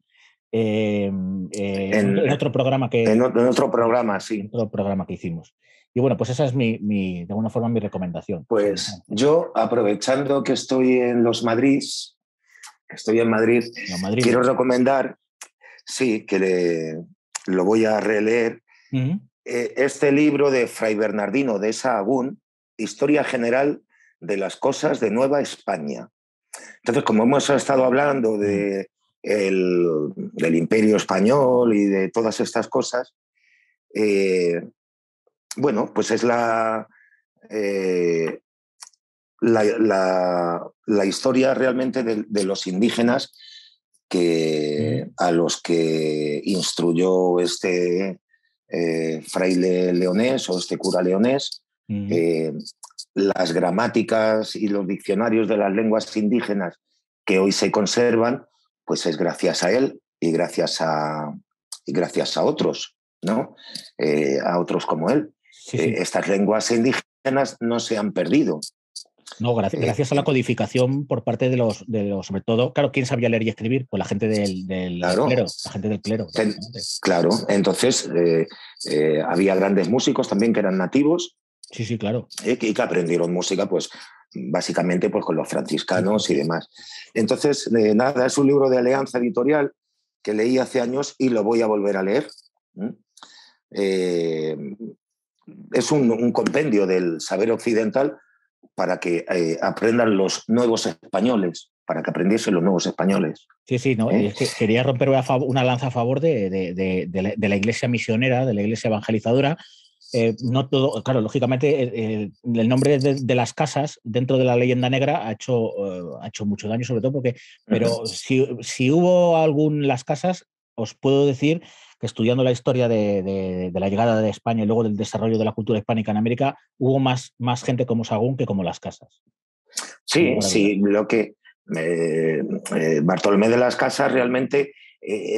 eh, en, otro programa que... En, otro programa, sí. otro programa que hicimos. Y bueno, pues esa es mi, de alguna forma mi recomendación. Pues yo, aprovechando que estoy en los Madrid, estoy en Madrid, quiero recomendar, sí, que lo voy a releer, eh, este libro de Fray Bernardino de Sahagún, Historia General de las Cosas de Nueva España. Entonces, como hemos estado hablando de el, del imperio español y de todas estas cosas, eh, bueno, pues es eh, la, la, historia realmente de, los indígenas que, mm. a los que instruyó este eh, fraile leonés o este cura leonés. Mm. las gramáticas y los diccionarios de las lenguas indígenas que hoy se conservan pues es gracias a él y gracias a, gracias a otros, ¿no? Eh, a otros como él. Eh, estas lenguas indígenas no se han perdido. No, eh, gracias, a la codificación por parte de los, de los, sobre todo, claro, ¿quién sabía leer y escribir? Pues la gente del, clero, la gente claro, entonces había grandes músicos también que eran nativos Sí, sí, claro. Eh, y que aprendieron música, pues básicamente pues, con los franciscanos y demás. Entonces, eh, nada, es un libro de Alianza Editorial que leí hace años y lo voy a volver a leer. Eh, es un, compendio del saber occidental para que aprendan los nuevos españoles, para que aprendiesen los nuevos españoles. Sí, sí, no, quería romper una, lanza a favor de, la, iglesia misionera, de la iglesia evangelizadora, eh, no todo, claro, lógicamente eh, eh, el nombre de, las casas dentro de la leyenda negra ha hecho, ha hecho mucho daño, sobre todo porque, pero si, hubo algún las casas, os puedo decir que estudiando la historia de, la llegada de España y luego del desarrollo de la cultura hispánica en América, hubo más, más gente como Sagún que como las casas. Sí, sí, lo que Bartolomé de las Casas realmente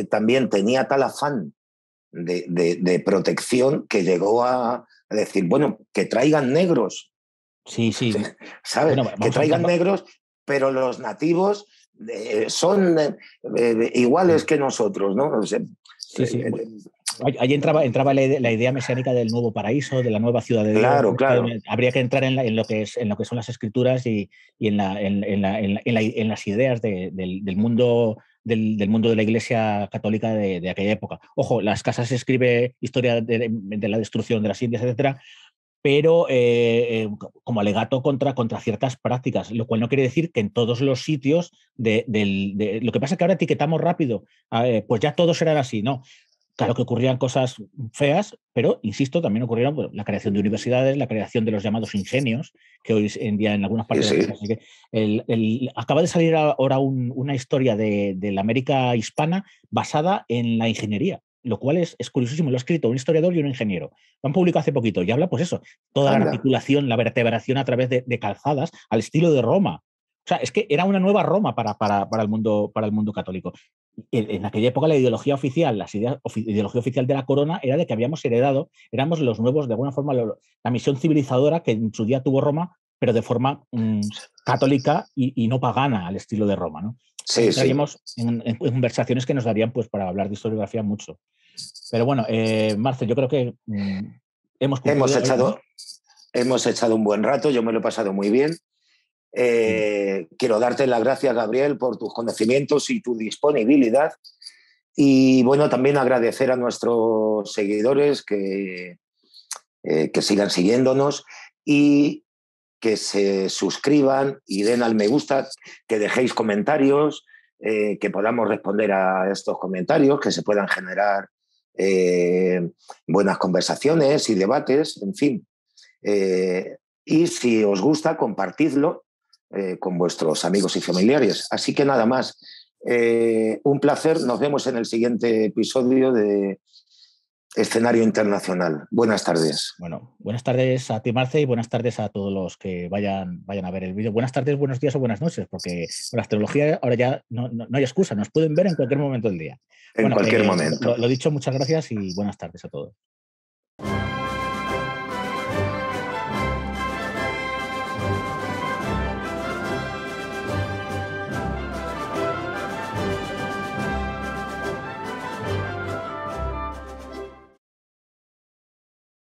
también tenía tal afán de, protección que llegó a, decir, bueno, que traigan negros. Sí, sí. ¿Sabes? que traigan negros, pero los nativos eh, son eh, eh, iguales que nosotros, ¿no? sí, sí. entraba, la, idea mesiánica del nuevo paraíso, de la nueva ciudad de Dios. Claro, claro. Habría que entrar en, lo que es, en lo que son las escrituras y, en, la, en, las ideas del, del, mundo del, mundo de la Iglesia católica de, aquella época. Ojo, las casas escribe historia de, la destrucción de las Indias, etcétera, pero eh, eh, como alegato contra, contra ciertas prácticas, lo cual no quiere decir que en todos los sitios de, lo que pasa es que ahora etiquetamos rápido, ah, eh, pues ya todos eran así, no, Claro que ocurrían cosas feas, pero, insisto, también ocurrieron pues, la creación de universidades, la creación de los llamados ingenios, que hoy en día en algunas partes... acaba de salir ahora una historia de, la América hispana basada en la ingeniería, lo cual es, curiosísimo. Lo ha escrito un historiador y un ingeniero. Lo han publicado hace poquito y habla, pues eso, toda la articulación, la vertebración a través de calzadas, al estilo de Roma, o sea, es que era una nueva Roma para, el, mundo, para el mundo católico. En, aquella época la ideología oficial, la ideología oficial de la corona era de que habíamos heredado, éramos los nuevos, de alguna forma, la misión civilizadora que en su día tuvo Roma, pero de forma mm, católica y, no pagana al estilo de Roma. ¿no? Sí, sí. En, conversaciones que nos darían pues, para hablar de historiografía mucho. Pero bueno, eh, Marcel, yo creo que mm, hemos... Hemos ¿eh? echado, hemos echado un buen rato, yo me lo he pasado muy bien. Mm. Eh, quiero darte las gracias, Gabriel, por tus conocimientos y tu disponibilidad. Y bueno, también agradecer a nuestros seguidores que, eh, que sigan siguiéndonos y que se suscriban y den al me gusta, que dejéis comentarios, eh, que podamos responder a estos comentarios, que se puedan generar buenas conversaciones y debates, en fin. y si os gusta, compartidlo eh, con vuestros amigos y familiares. Así que nada más. Eh, un placer. Nos vemos en el siguiente episodio de Escenario Internacional. Buenas tardes. Bueno, buenas tardes a ti, Marce, y buenas tardes a todos los que vayan, vayan a ver el vídeo. Buenas tardes, buenos días o buenas noches, porque con la astrología ahora ya no, hay excusa, nos pueden ver en cualquier momento del día. En cualquier eh, momento. lo dicho, muchas gracias y buenas tardes a todos.